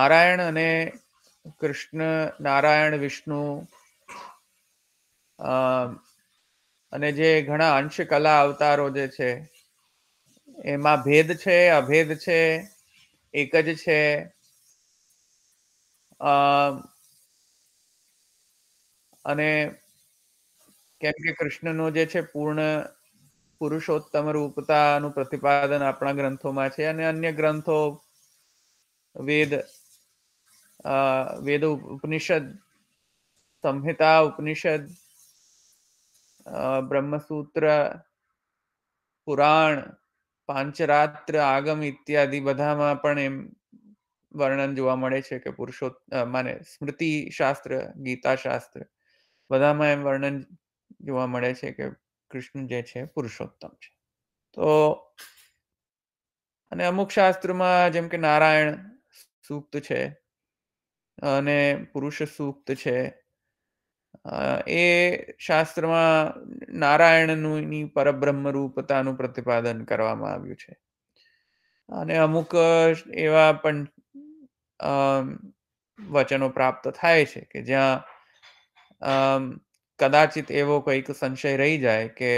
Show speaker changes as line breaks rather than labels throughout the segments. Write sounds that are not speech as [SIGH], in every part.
નારાયણ અને કૃષ્ણ નારાયણ વિષ્ણુ અને જે ઘણા અંશ કલા અવતારો જે છે એમાં ભેદ છે અભેદ છે એક જ છે અને કેમ કે કૃષ્ણનો જે છે પૂર્ણ પુરુષોત્તમ રૂપતાનું પ્રતિપાદન આપણા ગ્રંથોમાં છે અને અન્ય ગ્રંથો વેદ વેદ ઉપનિષદ સંહિતા ઉપનિષદ બ્રહ્મસૂત્ર પુરાણ પાંચરાત્ર આગમ ઇત્યાદિ બધામાં પણ એમ વર્ણન જોવા મળે છે કે પુરુષો માને સ્મૃતિ શાસ્ત્ર ગીતા શાસ્ત્ર બધામાં એમ વર્ણન જોવા મળે છે કે કૃષ્ણ જે છે પુરુષોત્તમ છે તો અને અમુક શાસ્ત્રમાં જેમ કે નારાયણ સૂક્ત છે અને પુરુષ સૂક્ત છે એ શાસ્ત્રમાં નારાયણનું પરબ્રહ્મ રૂપતાનું પ્રતિપાદન કરવામાં આવ્યું છે અને અમુક એવા પણ વચનો પ્રાપ્ત થાય છે કે જ્યાં કદાચિત એવો કંઈક સંશય રહી જાય કે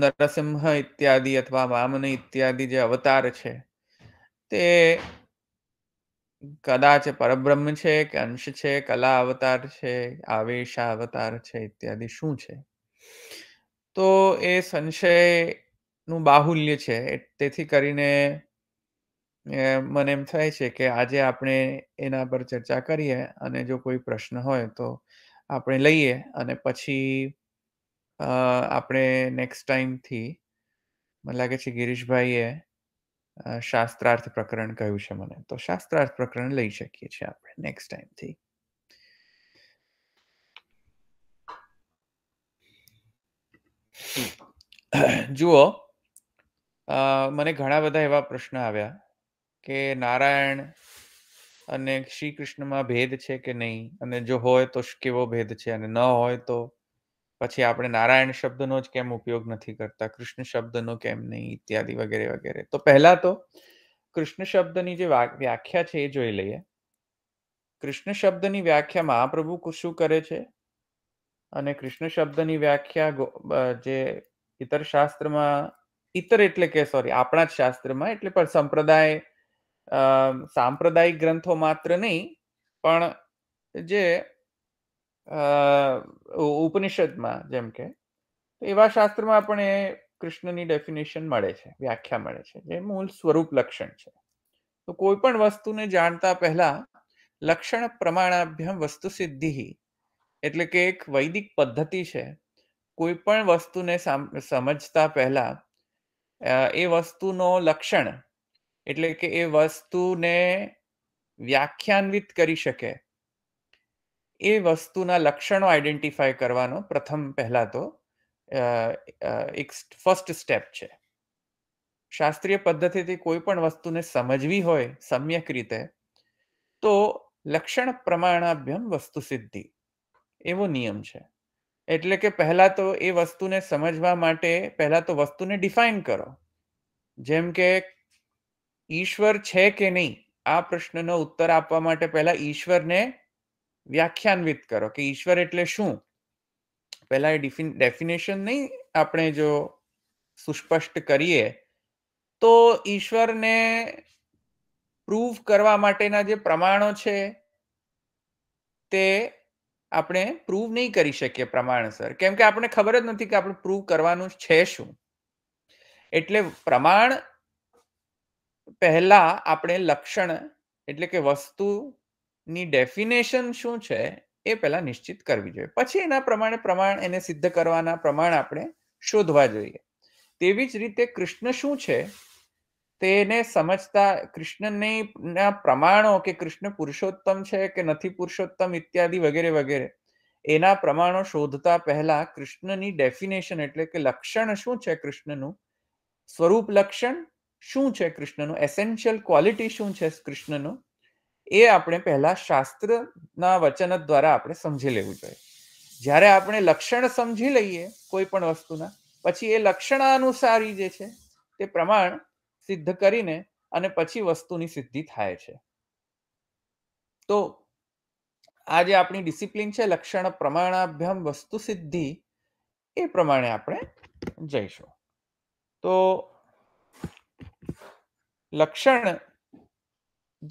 નરસિંહ ઇત્યાદિ અથવા વામન ઇત્યાદિ જે અવતાર છે તે કદાચ પરબ્રહ્મ છે કે અંશ છે કલા અવતાર છે આવેશ અવતાર છે ઇત્યાદિ શું છે તો એ સંશયનું બાહુલ્ય છે તેથી કરીને મને એમ થાય છે કે આજે આપણે એના પર ચર્ચા કરીએ અને જો કોઈ પ્રશ્ન હોય તો આપણે લઈએ અને પછી આપણે નેક્સ્ટ ટાઈમથી મને લાગે છે ગિરીશભાઈએ શાસ્ત્રાર્થ પ્રકરણ કહ્યું છે મને તો શાસ્ત્રાર્થ પ્રકરણ લઈ શકીએ છીએ આપણે નેક્સ્ટ ટાઈમથી જુઓ મને ઘણા બધા એવા પ્રશ્ન આવ્યા કે નારાયણ અને શ્રી કૃષ્ણમાં ભેદ છે કે નહીં અને જો હોય તો કેવો ભેદ છે અને ન હોય તો પછી આપણે નારાયણ શબ્દનો જ કેમ ઉપયોગ નથી કરતા કૃષ્ણ શબ્દનો કેમ નહીં ઇત્યાદિ વગેરે વગેરે તો પહેલા તો કૃષ્ણ શબ્દની જે વ્યાખ્યા છે એ જોઈ લઈએ કૃષ્ણ શબ્દની વ્યાખ્યા મહાપ્રભુ શું કરે છે અને કૃષ્ણ શબ્દની વ્યાખ્યા જે ઇતર શાસ્ત્રમાં ઇતર એટલે કે સોરી આપણા જ શાસ્ત્રમાં એટલે પણ સંપ્રદાય સાંપ્રદાયિક ગ્રંથો માત્ર નહીં પણ જે ઉપનિષદમાં જેમ કે એવા શાસ્ત્રમાં પણ એ કૃષ્ણની ડેફિનેશન મળે છે વ્યાખ્યા મળે છે જે મૂળ સ્વરૂપ લક્ષણ છે તો કોઈ પણ વસ્તુને જાણતા પહેલા લક્ષણ પ્રમાણાભ્યમ વસ્તુ સિદ્ધિ એટલે કે એક વૈદિક પદ્ધતિ છે કોઈ પણ વસ્તુને સમજતા પહેલા એ વસ્તુનો લક્ષણ એટલે કે એ વસ્તુને વ્યાખ્યાન્વિત કરી શકે એ વસ્તુના લક્ષણો આઈડેન્ટિફાય કરવાનો પ્રથમ પહેલા તો એક ફર્સ્ટ સ્ટેપ છે શાસ્ત્રીય પદ્ધતિથી કોઈ પણ વસ્તુને સમજવી હોય સમ્યક રીતે તો લક્ષણ પ્રમાણાભ્યમ વસ્તુ સિદ્ધિ એવો નિયમ છે એટલે કે પહેલા તો એ વસ્તુને સમજવા માટે પહેલા તો વસ્તુને ડિફાઇન કરો જેમ કે ઈશ્વર છે કે નહીં આ પ્રશ્નનો ઉત્તર આપવા માટે પહેલા ઈશ્વરને વ્યાખ્યાનવિત કરો કે ઈશ્વર એટલે શું પહેલા એ ડેફિનેશન નહીં આપણે જો સુસ્પષ્ટ કરીએ તો ઈશ્વરને પ્રૂવ કરવા માટેના જે પ્રમાણો છે તે આપણે પ્રૂવ નહીં કરી શકીએ પ્રમાણસર કેમ કે આપણે ખબર જ નથી કે આપણે પ્રૂવ કરવાનું છે શું એટલે પ્રમાણ પહેલા આપણે લક્ષણ એટલે કે વસ્તુ ની ડેફિનેશન શું છે એ પહેલાં નિશ્ચિત કરવી જોઈએ પછી એના પ્રમાણે પ્રમાણ એને સિદ્ધ કરવાના પ્રમાણ આપણે શોધવા જોઈએ તેવી જ રીતે કૃષ્ણ શું છે તેને સમજતા કૃષ્ણની પ્રમાણો કે કૃષ્ણ પુરુષોત્તમ છે કે નથી પુરુષોત્તમ ઇત્યાદિ વગેરે વગેરે એના પ્રમાણો શોધતા પહેલા કૃષ્ણની ડેફિનેશન એટલે કે લક્ષણ શું છે કૃષ્ણનું સ્વરૂપ લક્ષણ શું છે કૃષ્ણનું એસેન્શિયલ ક્વોલિટી શું છે કૃષ્ણનું એ આપણે પહેલા શાસ્ત્રના વચન દ્વારા આપણે સમજી લેવું જોઈએ જ્યારે આપણે લક્ષણ સમજી લઈએ કોઈ પણ વસ્તુના પછી એ લક્ષણ અનુસારી જે છે તે પ્રમાણ સિદ્ધ કરીને અને પછી વસ્તુની સિદ્ધિ થાય છે તો આ જે આપણી ડિસિપ્લિન છે લક્ષણ પ્રમાણાભ્યમ વસ્તુ સિદ્ધિ એ પ્રમાણે આપણે જઈશું તો લક્ષણ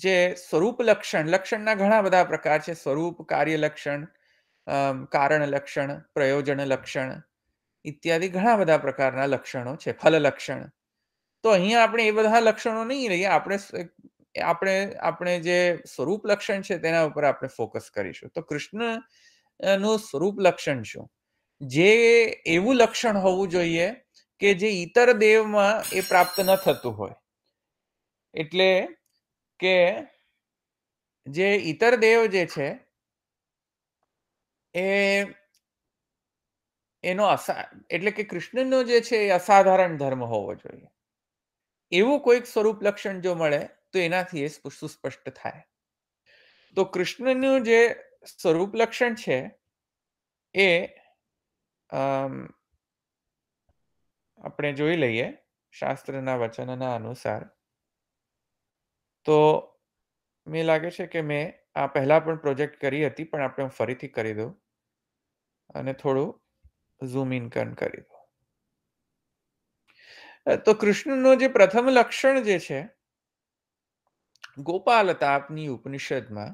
જે સ્વરૂપ લક્ષણ લક્ષણના ઘણા બધા પ્રકાર છે સ્વરૂપ કાર્ય લક્ષણ કારણ લક્ષણ પ્રયોજન લક્ષણ ઇત્યાદિ ઘણા બધા પ્રકારના લક્ષણો છે ફલ લક્ષણ તો અહીંયા આપણે એ બધા લક્ષણો નહીં લઈએ આપણે આપણે આપણે જે સ્વરૂપ લક્ષણ છે તેના ઉપર આપણે ફોકસ કરીશું તો કૃષ્ણ નું સ્વરૂપ લક્ષણ શું જે એવું લક્ષણ હોવું જોઈએ કે જે ઈતર દેવમાં એ પ્રાપ્ત ન થતું હોય એટલે કે જે ઈતર દેવ જે છે એ એનો અસા એટલે કે કૃષ્ણનો જે છે એ અસાધારણ ધર્મ હોવો જોઈએ એવું કોઈક સ્વરૂપ લક્ષણ જો મળે તો એનાથી એ સુસ્પષ્ટ થાય તો કૃષ્ણનું જે સ્વરૂપ લક્ષણ છે એ આપણે જોઈ લઈએ શાસ્ત્રના વચનના અનુસાર તો મેં લાગે છે કે મેં આ પહેલા પણ પ્રોજેક્ટ કરી હતી પણ આપણે હું ફરીથી કરી દઉં અને થોડું ઝૂમ ઇન કન કરી દઉં તો કૃષ્ણનો જે પ્રથમ લક્ષણ જે છે ગોપાલ તાપની ઉપનિષદમાં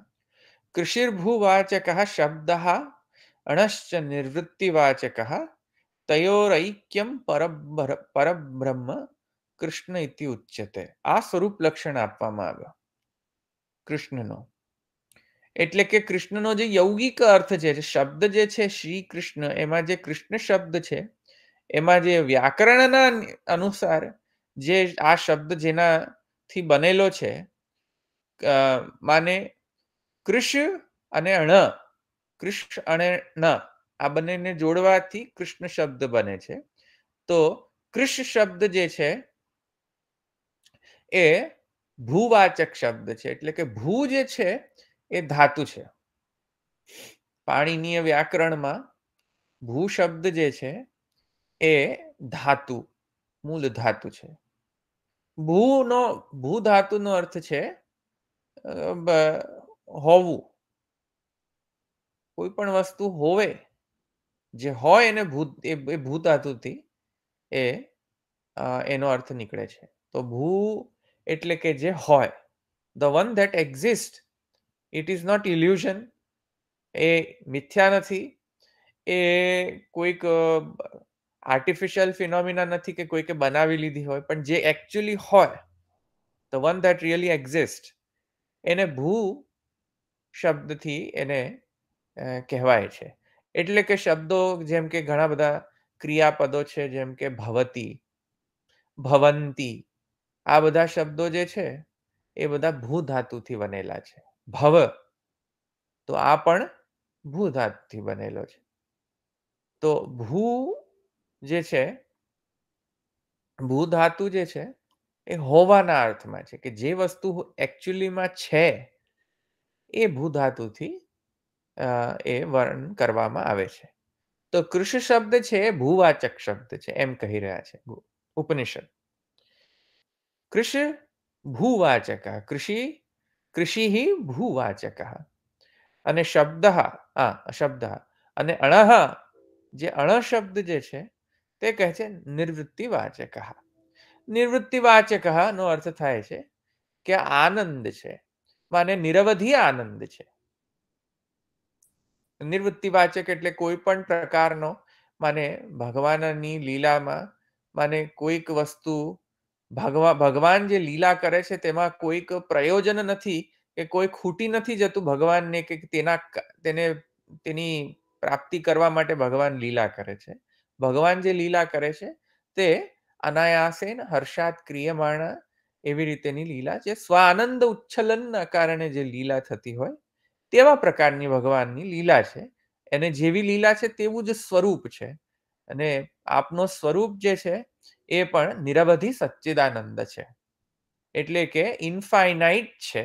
કૃષિર્ભુવાચક શબ્દ અણશ્ચ નિવૃત્તિવાચક તયોરૈક્યમ પરબ્રહ્મ કૃષ્ણ ઇતિ ઉચ્ચતે આ સ્વરૂપ લક્ષણ આપવામાં આવ્યો કૃષ્ણનો એટલે કે કૃષ્ણનો જે યૌગિક અર્થ છે શબ્દ જે છે શ્રી કૃષ્ણ એમાં જે કૃષ્ણ શબ્દ છે એમાં જે વ્યાકરણના અનુસાર જે આ શબ્દ જેનાથી બનેલો છે માને કૃષ્ણ અને અણ કૃષ્ણ અને ન આ બંનેને જોડવાથી કૃષ્ણ શબ્દ બને છે તો કૃષ્ણ શબ્દ જે છે એ ભૂવાચક શબ્દ છે એટલે કે ભૂ જે છે એ ધાતુ છે પાણીનીય વ્યાકરણમાં ભૂ શબ્દ જે છે એ ધાતુ મૂળ ધાતુ છે ભૂનો ભૂ ધાતુનો અર્થ છે હોવું કોઈ પણ વસ્તુ હોવે જે હોય એને ભૂત એ ભૂ ધાતુથી એ એનો અર્થ નીકળે છે તો ભૂ એટલે કે જે હોય the one that exist it is not illusion એ મિથ્યા નથી એ કોઈક આર્ટિફિશિયલ ફિનોમિના નથી કે કોઈકે બનાવી લીધી હોય પણ જે એકચ્યુઅલી હોય the one that really exist એને ભૂ શબ્દથી એને કહેવાય છે એટલે કે શબ્દો જેમ કે ઘણા બધા ક્રિયાપદો છે જેમ કે ભવતી ભવંતી આ બધા શબ્દો જે છે એ બધા ભૂ ધાતુથી બનેલા છે ભવ તો આ પણ ભૂ ધાતુથી બનેલો છે તો ભૂ જે છે ભૂ ધાતુ જે છે એ હોવાના અર્થમાં છે કે જે વસ્તુ એકચ્યુઅલીમાં છે એ ભૂધાતુથી એ વર્ણન કરવામાં આવે છે તો કૃષિ શબ્દ છે ભૂવાચક શબ્દ છે એમ કહી રહ્યા છે ઉપનિષદ કૃષ ભૂવાચક કૃષિ કૃષિ ભૂવાચક અને શબ્દ હા શબ્દ અને અણહ જે અણ શબ્દ જે છે તે કહે છે નિવૃત્તિ વાચક નિવૃત્તિવાચક વાચક નો અર્થ થાય છે કે આનંદ છે માને નિરવધિ આનંદ છે નિવૃત્તિવાચક એટલે કોઈ પણ પ્રકારનો માને ભગવાનની લીલામાં માને કોઈક વસ્તુ ભગવા ભગવાન જે લીલા કરે છે તેમાં કોઈક પ્રયોજન નથી કે કોઈ ખૂટી નથી જતું ભગવાનને કે તેના તેને તેની પ્રાપ્તિ કરવા માટે ભગવાન લીલા કરે છે ભગવાન જે લીલા કરે છે તે અનાયાસે હર્ષાત ક્રિયમાણા એવી રીતેની લીલા જે સ્વાનંદ ઉચ્છલનના કારણે જે લીલા થતી હોય તેવા પ્રકારની ભગવાનની લીલા છે એને જેવી લીલા છે તેવું જ સ્વરૂપ છે અને આપનો સ્વરૂપ જે છે એ પણ નિરવધિ સચ્ચિદાનંદ છે એટલે કે ઇન્ફાઇનાઇટ છે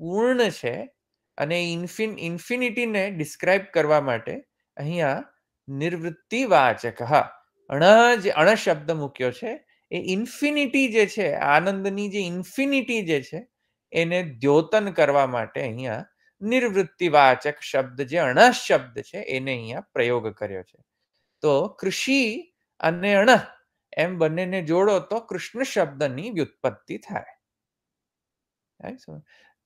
પૂર્ણ છે અને ઇન્ફિન ઇન્ફિનિટીને ડિસ્ક્રાઇબ કરવા માટે અહીંયા નિવૃત્તિ નિવૃત્તિવાચક અણ જે અણ શબ્દ મૂક્યો છે એ ઇન્ફિનિટી જે છે આનંદની જે ઇન્ફિનિટી જે છે એને દ્યોતન કરવા માટે અહીંયા વાચક શબ્દ જે અણ શબ્દ છે એને અહીંયા પ્રયોગ કર્યો છે તો કૃષિ અને અણ એમ બંનેને જોડો તો કૃષ્ણ શબ્દની વ્યુત્પત્તિ થાય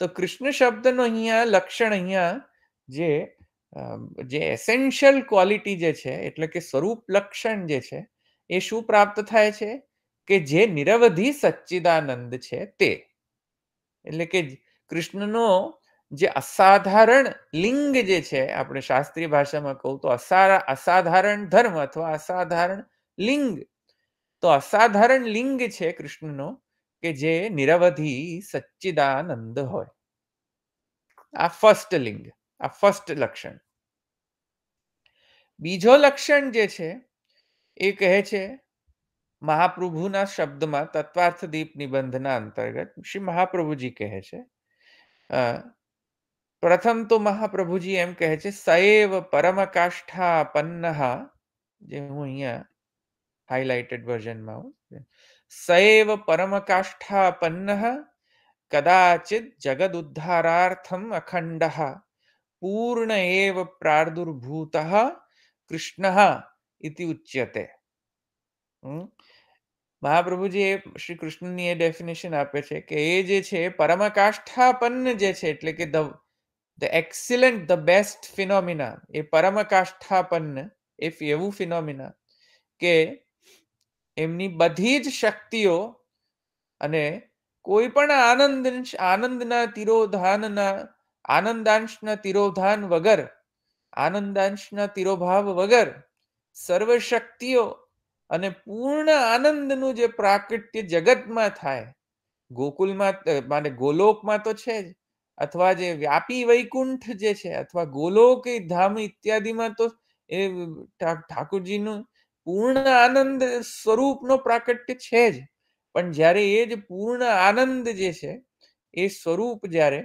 તો કૃષ્ણ શબ્દનો અહીંયા લક્ષણ અહીંયા જે જે એસેન્શિયલ ક્વોલિટી જે છે એટલે કે સ્વરૂપ લક્ષણ જે છે એ શું પ્રાપ્ત થાય છે કે જે નિરવધિ સચ્ચિદાનંદ છે તે એટલે કે કૃષ્ણનો જે અસાધારણ લિંગ જે છે આપણે શાસ્ત્રીય ભાષામાં કહું તો અસાધારણ ધર્મ અથવા અસાધારણ લિંગ તો અસાધારણ લિંગ છે કૃષ્ણનો કે જે નિરવધિ સચ્ચિદાનંદ હોય આ ફર્સ્ટ લિંગ આ ફર્સ્ટ લક્ષણ બીજો લક્ષણ જે છે એ કહે છે મહાપ્રભુના શબ્દમાં તત્વાર્થ દીપ નિબંધના અંતર્ગત શ્રી મહાપ્રભુજી કહે છે પ્રથમ તો મહાપ્રભુજી એમ કહે છે સૈવ પરમ કાષ્ઠા જે હું અહીંયા हाइलाइटेड वर्जन सैव परम काष्ठापन्न कदाचि जगद अखंड पूर्ण एव प्रादुर्भूत कृष्ण उच्यते महाप्रभु जी श्री कृष्ण डेफिनेशन आप परम काष्ठापन्न जे छे એટલે કે the excellent the best phenomena એ એમની બધી જ શક્તિઓ અને કોઈ પણ આનંદ આનંદના તિરોધાનના આનંદાંશના તિરોધાન વગર આનંદાંશના તિરોભાવ વગર સર્વ શક્તિઓ અને પૂર્ણ આનંદનું જે પ્રાકૃત્ય જગતમાં થાય ગોકુલમાં માને ગોલોકમાં તો છે જ અથવા જે વ્યાપી વૈકુંઠ જે છે અથવા ગોલોક ધામ ઇત્યાદિમાં તો એ ઠાકુરજીનું પૂર્ણ આનંદ સ્વરૂપનો પ્રાકટ્ય છે જ પણ જ્યારે એ જ પૂર્ણ આનંદ જે છે એ સ્વરૂપ જ્યારે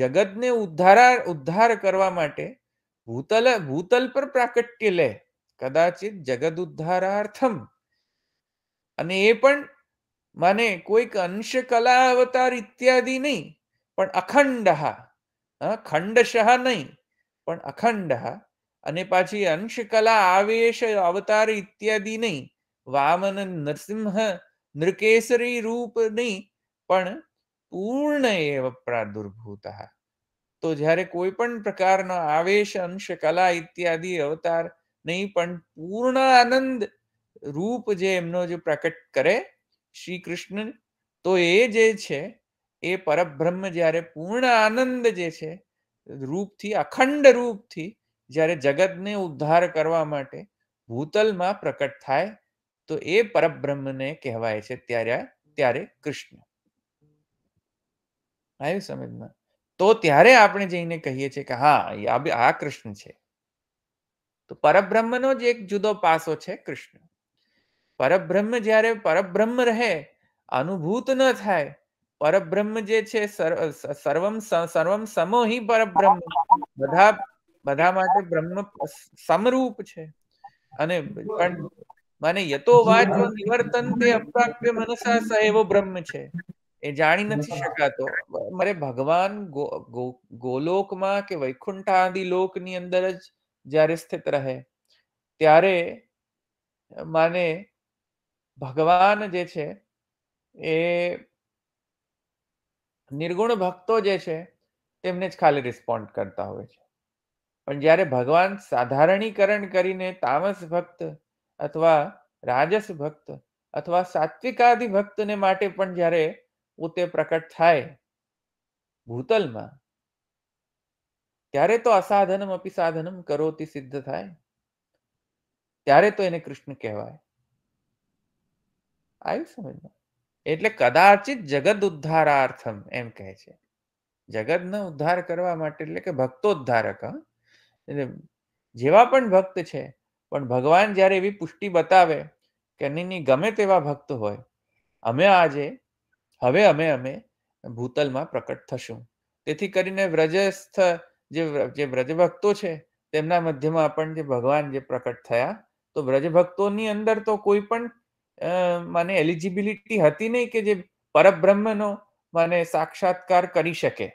જગતને ઉદ્ધારા ઉદ્ધાર કરવા માટે ભૂતલ ભૂતલ પર પ્રાકટ્ય લે કદાચિત જગત ઉદ્ધારાર્થમ અને એ પણ માને કોઈક અંશ કલા અવતાર ઇત્યાદિ નહીં પણ અખંડ હા ખંડશઃ નહીં પણ અખંડ અને પાછી અંશ કલા આવેશ અવતાર ઇત્યાદિ નહીં વામન નરસિંહ નૃકેસરી રૂપ નહીં પણ પૂર્ણ એવ પ્રાદુર્ભૂત તો જ્યારે કોઈ પણ પ્રકારનો આવેશ અંશ કલા ઇત્યાદિ અવતાર નહીં પણ પૂર્ણ આનંદ રૂપ જે એમનો જે પ્રકટ કરે શ્રી કૃષ્ણ તો એ જે છે એ પરબ્રહ્મ જ્યારે પૂર્ણ આનંદ જે છે રૂપથી અખંડ રૂપથી જ્યારે જગતને ઉદ્ધાર કરવા માટે ભૂતલમાં પ્રકટ થાય તો એ પરબ્રહ્મને કહેવાય છે ત્યારે ત્યારે કૃષ્ણ આવ્યું સમજમાં તો ત્યારે આપણે જઈને કહીએ છીએ કે હા આ કૃષ્ણ છે તો પરબ્રહ્મનો જ એક જુદો પાસો છે કૃષ્ણ પરબ્રહ્મ જ્યારે પરબ્રહ્મ રહે અનુભૂત ન થાય પરબ્રહ્મ જે છે સર્વમ સર્વમ સમો પરબ્રહ્મ બધા બધા માટે બ્રહ્મ સમરૂપ છે અને પણ મને યતો વાચો નિવર્તન તે અપ્રાપ્ય મનસા સ એવો બ્રહ્મ છે એ જાણી નથી શકાતો મારે ભગવાન ગોલોકમાં કે વૈકુંઠ આદિ લોકની અંદર જ જ્યારે સ્થિત રહે ત્યારે માને ભગવાન જે છે એ નિર્ગુણ ભક્તો જે છે તેમને જ ખાલી રિસ્પોન્ડ કરતા હોય છે પણ જ્યારે ભગવાન સાધારણીકરણ કરીને તામસ ભક્ત અથવા રાજસ ભક્ત અથવા સાત્વિકાદિ ભક્તને માટે પણ જ્યારે પોતે પ્રકટ થાય ભૂતલમાં ત્યારે તો અસાધનમ અપી સાધનમ કરોતી સિદ્ધ થાય ત્યારે તો એને કૃષ્ણ કહેવાય આવ્યું સમજમાં એટલે કદાચિત જગત ઉદ્ધારાર્થમ એમ કહે છે જગતનો ઉદ્ધાર કરવા માટે એટલે કે ભક્તોદ્ધારક હા એટલે જેવા પણ ભક્ત છે પણ ભગવાન જ્યારે એવી પુષ્ટિ બતાવે કે નહીં ગમે તેવા ભક્ત હોય અમે આજે હવે અમે અમે ભૂતલમાં પ્રકટ થશું તેથી કરીને વ્રજસ્થ જે જે વ્રજભક્તો છે તેમના મધ્યમાં પણ જે ભગવાન જે પ્રકટ થયા તો વ્રજભક્તોની અંદર તો કોઈ પણ મને એલિજિબિલિટી હતી નહીં કે જે પરબ્રહ્મનો માને સાક્ષાત્કાર કરી શકે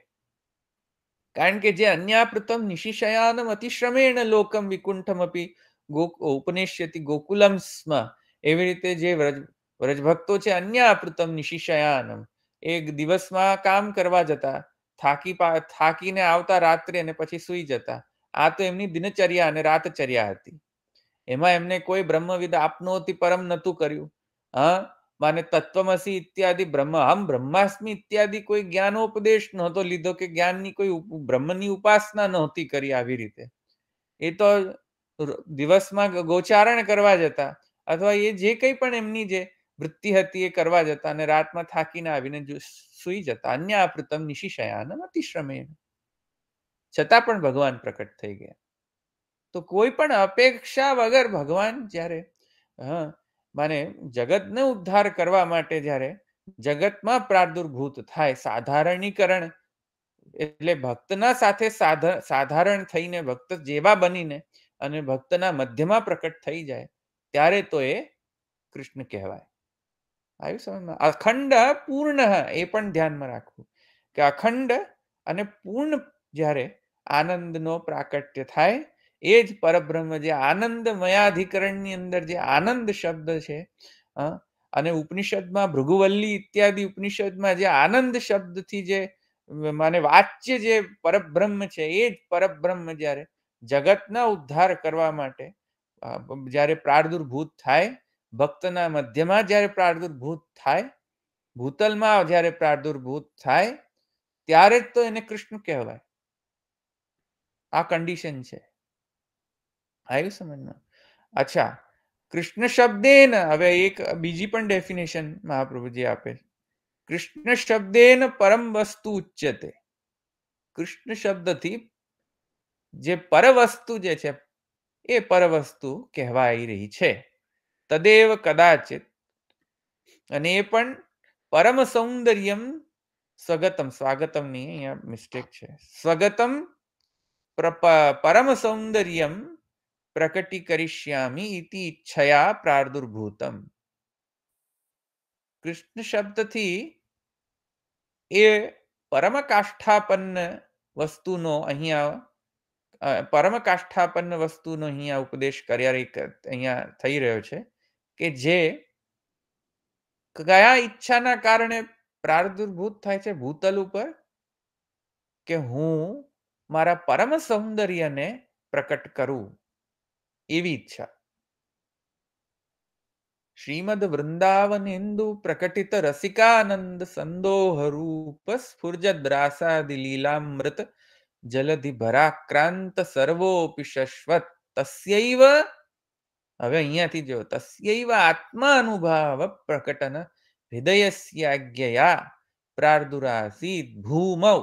કારણ કે જે અન્યાપૃતમ નિશિષયાનમ અતિશ્રમેણ લોકમ વિકુંઠમ અપી ઉપનિષ્યતિ ગોકુલમ સ્મ એવી રીતે જે વ્રજ વ્રજભક્તો છે અન્યાપૃતમ નિશિષયાનમ એક દિવસમાં કામ કરવા જતા થાકી થાકીને આવતા રાત્રે અને પછી સુઈ જતા આ તો એમની દિનચર્યા અને રાતચર્યા હતી એમાં એમને કોઈ બ્રહ્મવિદ આપનો આપનોથી પરમ નહોતું કર્યું હા માને તત્વમસી ઇત્યાદિ બ્રહ્મ આમ બ્રહ્માસ્મી ઇત્યાદિ કોઈ જ્ઞાનોપદેશ નહોતો લીધો કે જ્ઞાનની કોઈ બ્રહ્મની ઉપાસના નહોતી કરી આવી રીતે એ તો દિવસમાં ગોચારણ કરવા જતા અથવા એ જે કંઈ પણ એમની જે વૃત્તિ હતી એ કરવા જતા અને રાતમાં થાકીને આવીને સુઈ જતા અન્ય આપૃતમ નિશિશયાન અતિશ્રમેણ છતાં પણ ભગવાન પ્રકટ થઈ ગયા તો કોઈ પણ અપેક્ષા વગર ભગવાન જ્યારે હા માને જગતને ઉદ્ધાર કરવા માટે જ્યારે જગતમાં પ્રાદુર્ભૂત થાય સાધારણીકરણ એટલે ભક્તના સાથે સાધારણ થઈને ભક્ત જેવા બનીને અને ભક્તના મધ્યમાં પ્રકટ થઈ જાય ત્યારે તો એ કૃષ્ણ કહેવાય આવ્યું સમજમાં અખંડ પૂર્ણ એ પણ ધ્યાનમાં રાખવું કે અખંડ અને પૂર્ણ જ્યારે આનંદનો પ્રાકટ્ય થાય એ જ પરબ્રહ્મ જે આનંદમયાધિકરણની અંદર જે આનંદ શબ્દ છે અને ઉપનિષદમાં ભૃગુવલ્લી ઇત્યાદિ ઉપનિષદમાં જે આનંદ શબ્દથી જે માને વાચ્ય જે પરબ્રહ્મ છે એ જ પરબ્રહ્મ જ્યારે જગતના ઉદ્ધાર કરવા માટે જ્યારે પ્રાર્દુર્ભૂત થાય ભક્તના મધ્યમાં જ્યારે પ્રાર્દુર્ભૂત થાય ભૂતલમાં જ્યારે પ્રાદુર્ભૂત થાય ત્યારે જ તો એને કૃષ્ણ કહેવાય આ કન્ડિશન છે આવ્યું સમજમાં અચ્છા કૃષ્ણ શબ્દેન હવે એક બીજી પણ ડેફિનેશન મહાપ્રભુજી આપે કૃષ્ણ શબ્દેન પરમ વસ્તુ ઉચ્ચતે કૃષ્ણ શબ્દથી જે પર વસ્તુ જે છે એ પર વસ્તુ કહેવાઈ રહી છે તદેવ કદાચિત અને એ પણ પરમ સૌંદર્યમ સ્વગતમ સ્વાગતમની અહીંયા મિસ્ટેક છે સ્વગતમ પરમ સૌંદર્યમ પ્રકટીકરિષ્યામી ઇતિ ઈચ્છયા પ્રાદુર્ભૂતમ કૃષ્ણ શબ્દથી એ પરમ કાષ્ઠાપન્ન વસ્તુનો અહીંયા પરમ વસ્તુનો અહીંયા ઉપદેશ કર્યા અહીંયા થઈ રહ્યો છે કે જે કયા ઈચ્છાના કારણે પ્રાદુર્ભૂત થાય છે ભૂતલ ઉપર કે હું મારા પરમ સૌંદર્યને પ્રકટ કરું એવી ઈચ્છા શ્રીમદ વૃંદાવન હિન્દુ પ્રકટિત રસિકાનંદ સંદોહ રૂપ સ્ફુર્જ દ્રાસાદિ લીલામૃત જલધિ ભરાક્રાંત સર્વોપી શશ્વત તસ્યૈવ હવે અહીંયાથી જો તસ્યૈવ આત્માનુભાવ પ્રકટન હૃદયસ્યાજ્ઞયા પ્રાર્દુરાસીત ભૂમૌ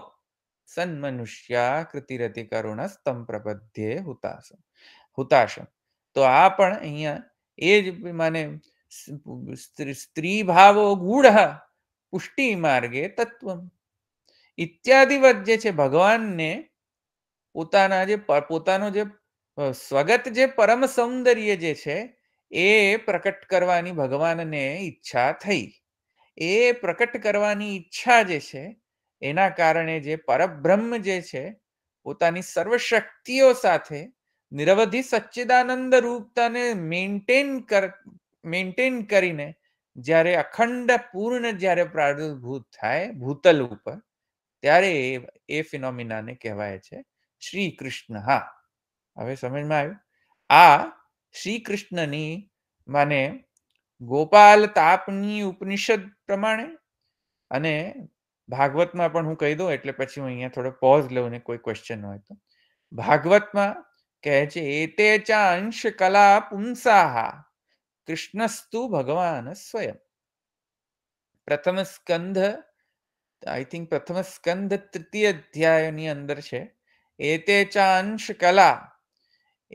સન્મનુષ્યા કૃતિરતિ કરુણસ્તમ પ્રપદ્યે હુતાસમ હુતાશમ તો આ પણ અહીંયા એ જ માને સ્ત્રી ભાવો ગૂઢ પુષ્ટિ માર્ગે તત્વ ઇત્યાદિવત જે છે ભગવાનને પોતાના જે પોતાનો જે સ્વગત જે પરમ સૌંદર્ય જે છે એ પ્રકટ કરવાની ભગવાનને ઈચ્છા થઈ એ પ્રકટ કરવાની ઈચ્છા જે છે એના કારણે જે પરબ્રહ્મ જે છે પોતાની સર્વ શક્તિઓ સાથે નિરવધિ સચ્ચિદાનંદ રૂપતાને મેન્ટેન કર મેન્ટેન કરીને જ્યારે અખંડ પૂર્ણ જ્યારે પ્રાદુર્ભૂત થાય ભૂતલ ઉપર ત્યારે એ એ ફિનોમિનાને કહેવાય છે શ્રી કૃષ્ણ હા હવે સમજમાં આવ્યું આ શ્રી કૃષ્ણની મને ગોપાલ તાપની ઉપનિષદ પ્રમાણે અને ભાગવતમાં પણ હું કહી દઉં એટલે પછી હું અહીંયા થોડો પોઝ લઉં ને કોઈ ક્વેશ્ચન હોય તો ભાગવતમાં કહે છે એતે ચ કલા પુંસાહા કૃષ્ણસ્તુ ભગવાન સ્વયં પ્રથમ સ્કંધ આઈ થિંક પ્રથમ સ્કંધ તૃતીય અધ્યાયની અંદર છે એતે ચાંશ કલા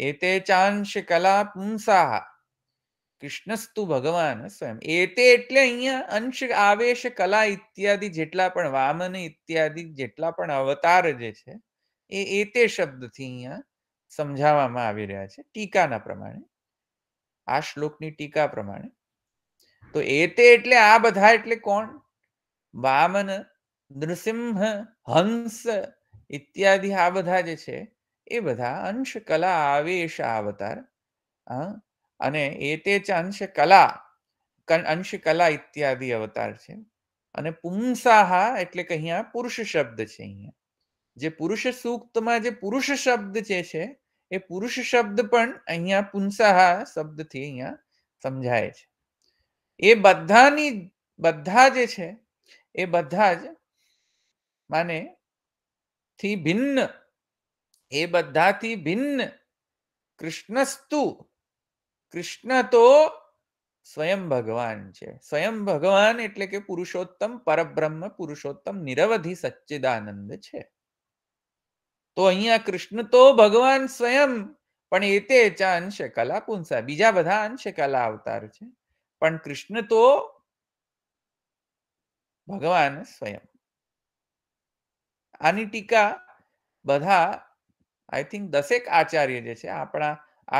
એતે ચાંશ કલા પુંસાહા કૃષ્ણસ્તુ ભગવાન સ્વયં એતે એટલે અહીંયા અંશ આવેશ કલા ઇત્યાદિ જેટલા પણ વામન ઇત્યાદિ જેટલા પણ અવતાર જે છે એ એતે શબ્દથી અહીંયા સમજાવવામાં આવી રહ્યા છે ટીકાના પ્રમાણે આ શ્લોકની ટીકા પ્રમાણે તો એ તે એટલે આ બધા એટલે કોણ વામન નૃસિંહ હંસ ઇત્યાદિ આ બધા જે છે એ બધા અંશ કલા આવેશ અવતાર અને એ તે જ અંશ કલા અંશ કલા ઇત્યાદિ અવતાર છે અને પુંસાહા એટલે કે અહીંયા પુરુષ શબ્દ છે અહીંયા જે પુરુષ સૂક્તમાં જે પુરુષ શબ્દ જે છે એ પુરુષ શબ્દ પણ અહીંયા પુંસાહ શબ્દથી અહીંયા સમજાય છે એ બધાની બધા જે છે એ બધા જ માને થી ભિન્ન એ બધાથી ભિન્ન કૃષ્ણસ્તુ કૃષ્ણ તો સ્વયં ભગવાન છે સ્વયં ભગવાન એટલે કે પુરુષોત્તમ પરબ્રહ્મ પુરુષોત્તમ નિરવધિ સચ્ચિદાનંદ છે તો અહીંયા કૃષ્ણ તો ભગવાન સ્વયં પણ એ તે ચા અંશ કલા પુંસા બીજા બધા અંશ કલા અવતાર છે પણ કૃષ્ણ તો ભગવાન સ્વયં આની ટીકા બધા આઈ થિંક દસેક આચાર્ય જે છે આપણા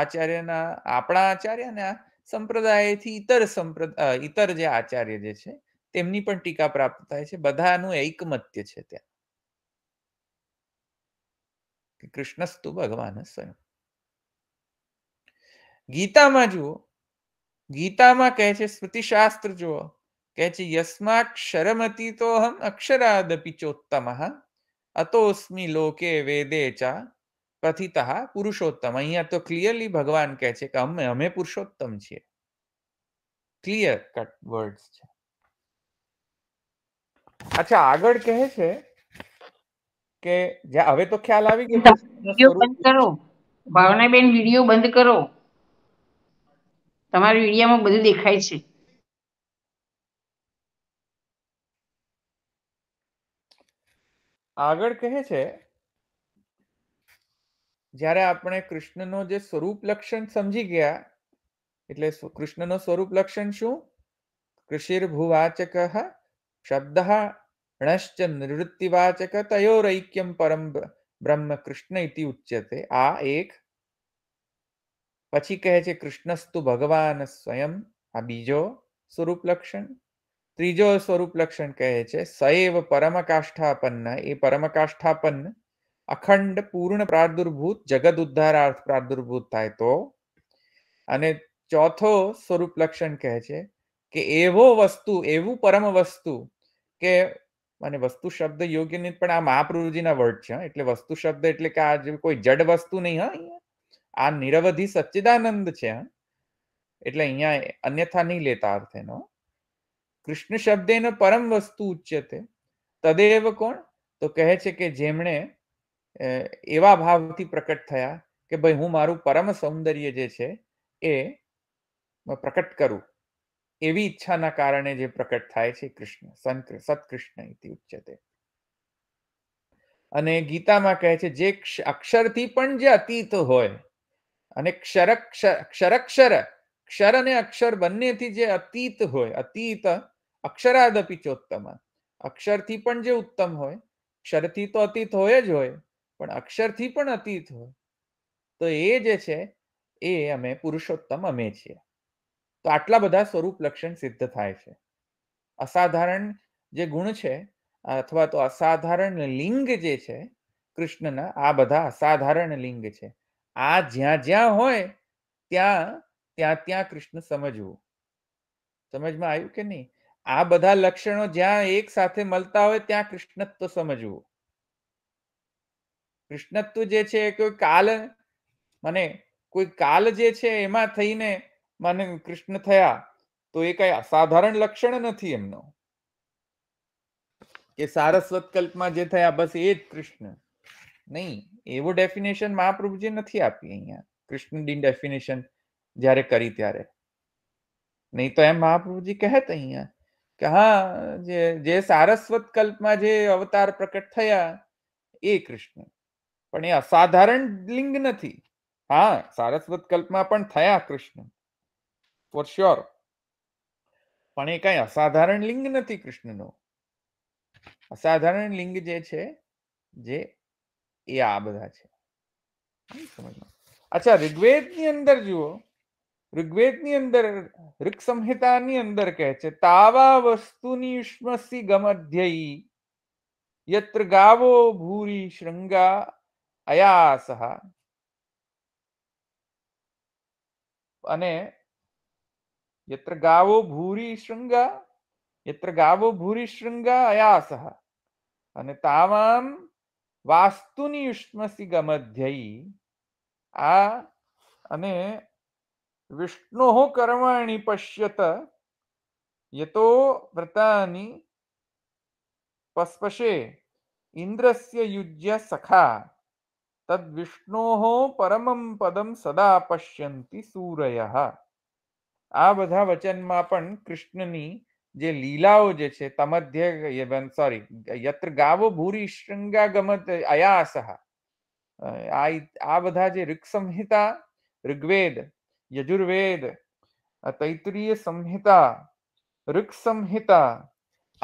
આચાર્યના આપણા આચાર્ય આચાર્યના સંપ્રદાયથી ઇતર સંપ્રદાય ઇતર જે આચાર્ય જે છે તેમની પણ ટીકા પ્રાપ્ત થાય છે બધાનું એકમત્ય છે ત્યાં कि कृष्णस्तु भगवान स्वयं गीता में जो गीता में कहे स्मृति शास्त्र जो कहे यस्मा क्षरमती तो हम अक्षरादपि चोत्तम अतोस्मी लोके वेदे चा कथिता पुरुषोत्तम अह तो क्लियरली भगवान कहे कि हम हमें पुरुषोत्तम छे क्लियर कट वर्ड्स अच्छा आगड़ कहे કે હવે તો ખ્યાલ આવી
ગયો બંધ કરો ભાવનાબેન વિડીયો બંધ કરો તમારા વિડીયામાં બધું દેખાય છે
આગળ કહે છે જ્યારે આપણે કૃષ્ણનો જે સ્વરૂપ લક્ષણ સમજી ગયા એટલે કૃષ્ણનો સ્વરૂપ લક્ષણ શું કૃષિર ભુવાચક શબ્દ ણશ્ચ નિવૃત્તિવાચક તયોરૈક્યમ પરમ બ્રહ્મ કૃષ્ણ ઇતિ ઉચ્યતે આ એક પછી કહે છે કૃષ્ણસ્તુ ભગવાન સ્વયં આ બીજો સ્વરૂપ લક્ષણ ત્રીજો સ્વરૂપ લક્ષણ કહે છે સૈવ પરમકાષ્ઠાપન્ન એ પરમકાષ્ઠાપન્ન અખંડ પૂર્ણ પ્રાદુર્ભૂત જગદ ઉદ્ધારાર્થ પ્રાદુર્ભૂત થાય તો અને ચોથો સ્વરૂપ લક્ષણ કહે છે કે એવો વસ્તુ એવું પરમ વસ્તુ કે અને વસ્તુ શબ્દ યોગ્ય નહીં પણ આ મહાપ્રભુજીના વર્ડ છે એટલે વસ્તુ શબ્દ એટલે કે આ જે કોઈ જડ વસ્તુ નહીં હા આ નિરવધિ સચ્ચિદાનંદ છે એટલે અહીંયા અન્યથા નહીં લેતા અર્થ એનો કૃષ્ણ શબ્દ એનો પરમ વસ્તુ ઉચ્યતે તદેવ કોણ તો કહે છે કે જેમણે એવા ભાવથી પ્રકટ થયા કે ભાઈ હું મારું પરમ સૌંદર્ય જે છે એ પ્રકટ કરું એવી ઈચ્છાના કારણે જે પ્રકટ થાય છે કૃષ્ણ સત્કૃષ્ણ ઉચ્યતે અને ગીતામાં કહે છે જે અક્ષરથી પણ જે અતીત હોય અને ક્ષરક્ષર ક્ષર અને અક્ષર બંનેથી જે અતીત હોય અતીત અક્ષરાદપી ચોત્તમ અક્ષરથી પણ જે ઉત્તમ હોય ક્ષરથી તો અતીત હોય જ હોય પણ અક્ષરથી પણ અતીત હોય તો એ જે છે એ અમે પુરુષોત્તમ અમે છીએ તો આટલા બધા સ્વરૂપ લક્ષણ સિદ્ધ થાય છે અસાધારણ જે ગુણ છે અથવા તો અસાધારણ લિંગ જે છે કૃષ્ણના આ બધા અસાધારણ લિંગ છે આ જ્યાં જ્યાં હોય ત્યાં ત્યાં ત્યાં કૃષ્ણ સમજવું સમજમાં આવ્યું કે નહીં આ બધા લક્ષણો જ્યાં એક સાથે મળતા હોય ત્યાં કૃષ્ણત્વ સમજવું કૃષ્ણત્વ જે છે કોઈ કાલ મને કોઈ કાલ જે છે એમાં થઈને માને કૃષ્ણ થયા તો એ કઈ અસાધારણ લક્ષણ નથી એમનો કે સારસ્વત કલ્પમાં જે થયા બસ એ જ કૃષ્ણ નહીં એવું ડેફિનેશન મહાપ્રભુજી નથી આપી અહીંયા કૃષ્ણની ડેફિનેશન જ્યારે કરી ત્યારે નહીં તો એમ મહાપ્રભુજી કહેત અહીંયા કે હા જે જે સારસ્વત કલ્પમાં જે અવતાર પ્રકટ થયા એ કૃષ્ણ પણ એ અસાધારણ લિંગ નથી હા સારસ્વત કલ્પમાં પણ થયા કૃષ્ણ ફોર શ્યોર પણ એ કઈ અસાધારણ લિંગ નથી કૃષ્ણનો અસાધારણ લિંગ જે છે જે એ આ બધા છે અચ્છા ઋગ્વેદની અંદર જુઓ ઋગ્વેદની અંદર ઋગ સંહિતાની અંદર કહે છે તાવા વસ્તુની યુષ્મસી ગમધ્યયી યત્ર ગાવો ભૂરી શૃંગા અયાસહ અને यत्र गावो भूरी शृंग यत्र ગાવો ભૂરી શૃંગ અયાસ અને તાવામ વાસ્તુની યુષ્મસી ગમધ્યઈ આ અને વિષ્ણુ કર્માણી પશ્યત યતો વ્રતાની પસ્પશે ઇન્દ્રસ્ય યુજ્ય સખા તદ વિષ્ણો પરમં પદમ સદા પશ્યંતિ સૂરય આ બધા વચનમાં પણ કૃષ્ણની જે લીલાઓ જે છે તમધ્ય સોરી યત્ર ગાવો ભૂરી શૃંગા ગમત અયાસ આ બધા જે ઋગ સંહિતા ઋગ્વેદ યજુર્વેદ તૈતરીય સંહિતા ઋગ સંહિતા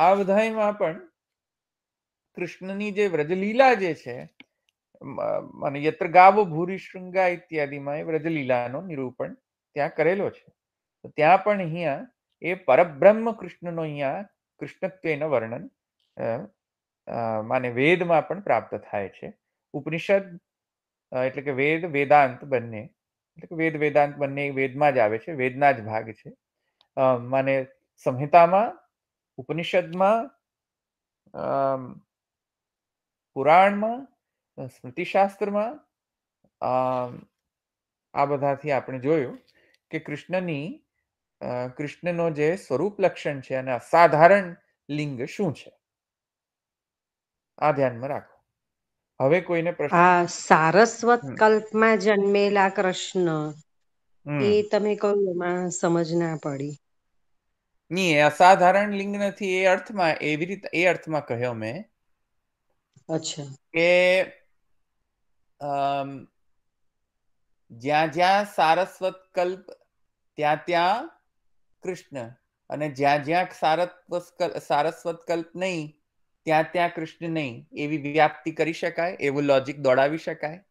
આ બધામાં પણ કૃષ્ણની જે વ્રજલીલા જે છે અને યત્ર ગાવો ભૂરી શૃંગા ઇત્યાદિમાં એ વ્રજલીલાનો નિરૂપણ ત્યાં કરેલો છે તો ત્યાં પણ અહીંયા એ પરબ્રહ્મ કૃષ્ણનો અહીંયા કૃષ્ણત્વેનું વર્ણન માને વેદમાં પણ પ્રાપ્ત થાય છે ઉપનિષદ એટલે કે વેદ વેદાંત બંને એટલે કે વેદ વેદાંત બંને વેદમાં જ આવે છે વેદના જ ભાગ છે માને સંહિતામાં ઉપનિષદમાં પુરાણમાં સ્મૃતિશાસ્ત્રમાં આ બધાથી આપણે જોયું કે કૃષ્ણની કૃષ્ણનો જે સ્વરૂપ લક્ષણ છે અને અસાધારણ લિંગ શું છે આ ધ્યાનમાં રાખો હવે કોઈને પ્રશ્ન
સારસ્વત કલ્પમાં જન્મેલા કૃષ્ણ એ તમે કહ્યું એમાં સમજ ના પડી
નહીં એ અસાધારણ લિંગ નથી એ અર્થમાં એવી રીતે એ અર્થમાં કહ્યો મેં અચ્છા કે જ્યાં જ્યાં સારસ્વત કલ્પ ત્યાં ત્યાં કૃષ્ણ અને જ્યાં જ્યાં સારસ્વત સારસ્વત કલ્પ નહીં ત્યાં ત્યાં કૃષ્ણ નહીં એવી વ્યાપ્તિ કરી શકાય એવું લોજિક દોડાવી શકાય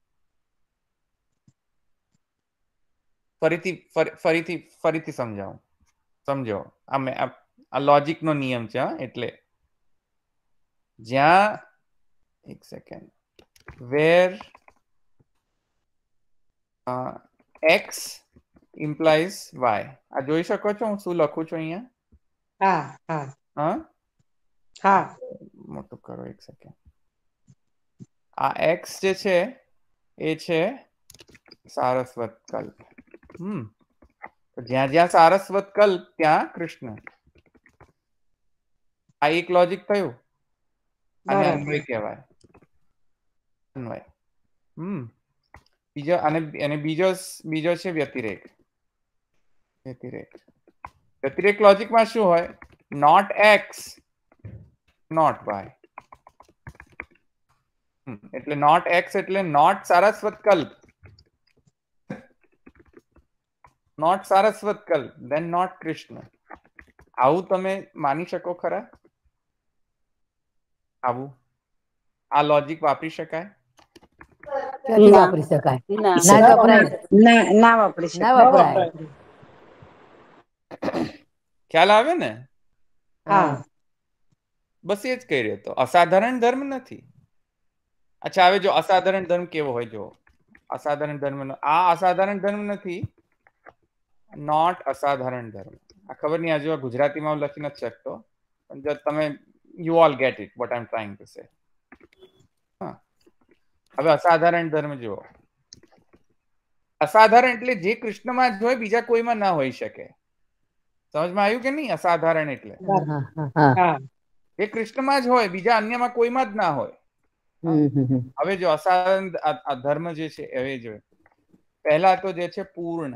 ફરીથી ફરીથી ફરીથી સમજાવું સમજો અમે આ લોજિકનો નિયમ છે એટલે જ્યાં એક second where X implies Y આ જોઈ શકો છો હું શું લખું છું અહીંયા હા હા હા હા મોટું કરો એક સેકન્ડ આ એક્સ જે છે એ છે સારસ્વત કલ્પ હમ જ્યાં જ્યાં સારસ્વત કલ્પ ત્યાં કૃષ્ણ આ એક લોજિક થયું અને અન્વય કહેવાય અન્વય હમ બીજો અને અને બીજો બીજો છે વ્યતિરેક વ્યતિરેક લોજિક માં શું હોય નોટ એક્સ નોટ વાય એટલે નોટ એક્સ એટલે નોટ સારસ્વત કલ્પ નોટ સારસ્વત કલ્પ દેન નોટ કૃષ્ણ આવું તમે માની શકો ખરા આવું આ લોજિક વાપરી શકાય
વાપરી શકાય ના વાપરી શકાય ના વાપરી શકાય
[COUGHS] ખ્યાલ આવે ને હા બસ એ જ કહી રહ્યો તો અસાધારણ ધર્મ નથી અચ્છા હવે જો અસાધારણ ધર્મ કેવો હોય જો અસાધારણ ધર્મ આ અસાધારણ ધર્મ નથી નોટ અસાધારણ ધર્મ આ ખબર નહીં આજુ ગુજરાતીમાં હું લખી નથી શકતો પણ જો તમે you all get it what I am trying to say હવે અસાધારણ ધર્મ જુઓ અસાધારણ એટલે જે કૃષ્ણમાં જ હોય બીજા કોઈમાં ના હોઈ શકે સમજમાં આવ્યું કે નહીં અસાધારણ એટલે એ કૃષ્ણમાં જ હોય બીજા અન્યમાં કોઈમાં જ ના હોય હવે જો અસાધારણ ધર્મ જે છે હવે જો પહેલા તો જે છે પૂર્ણ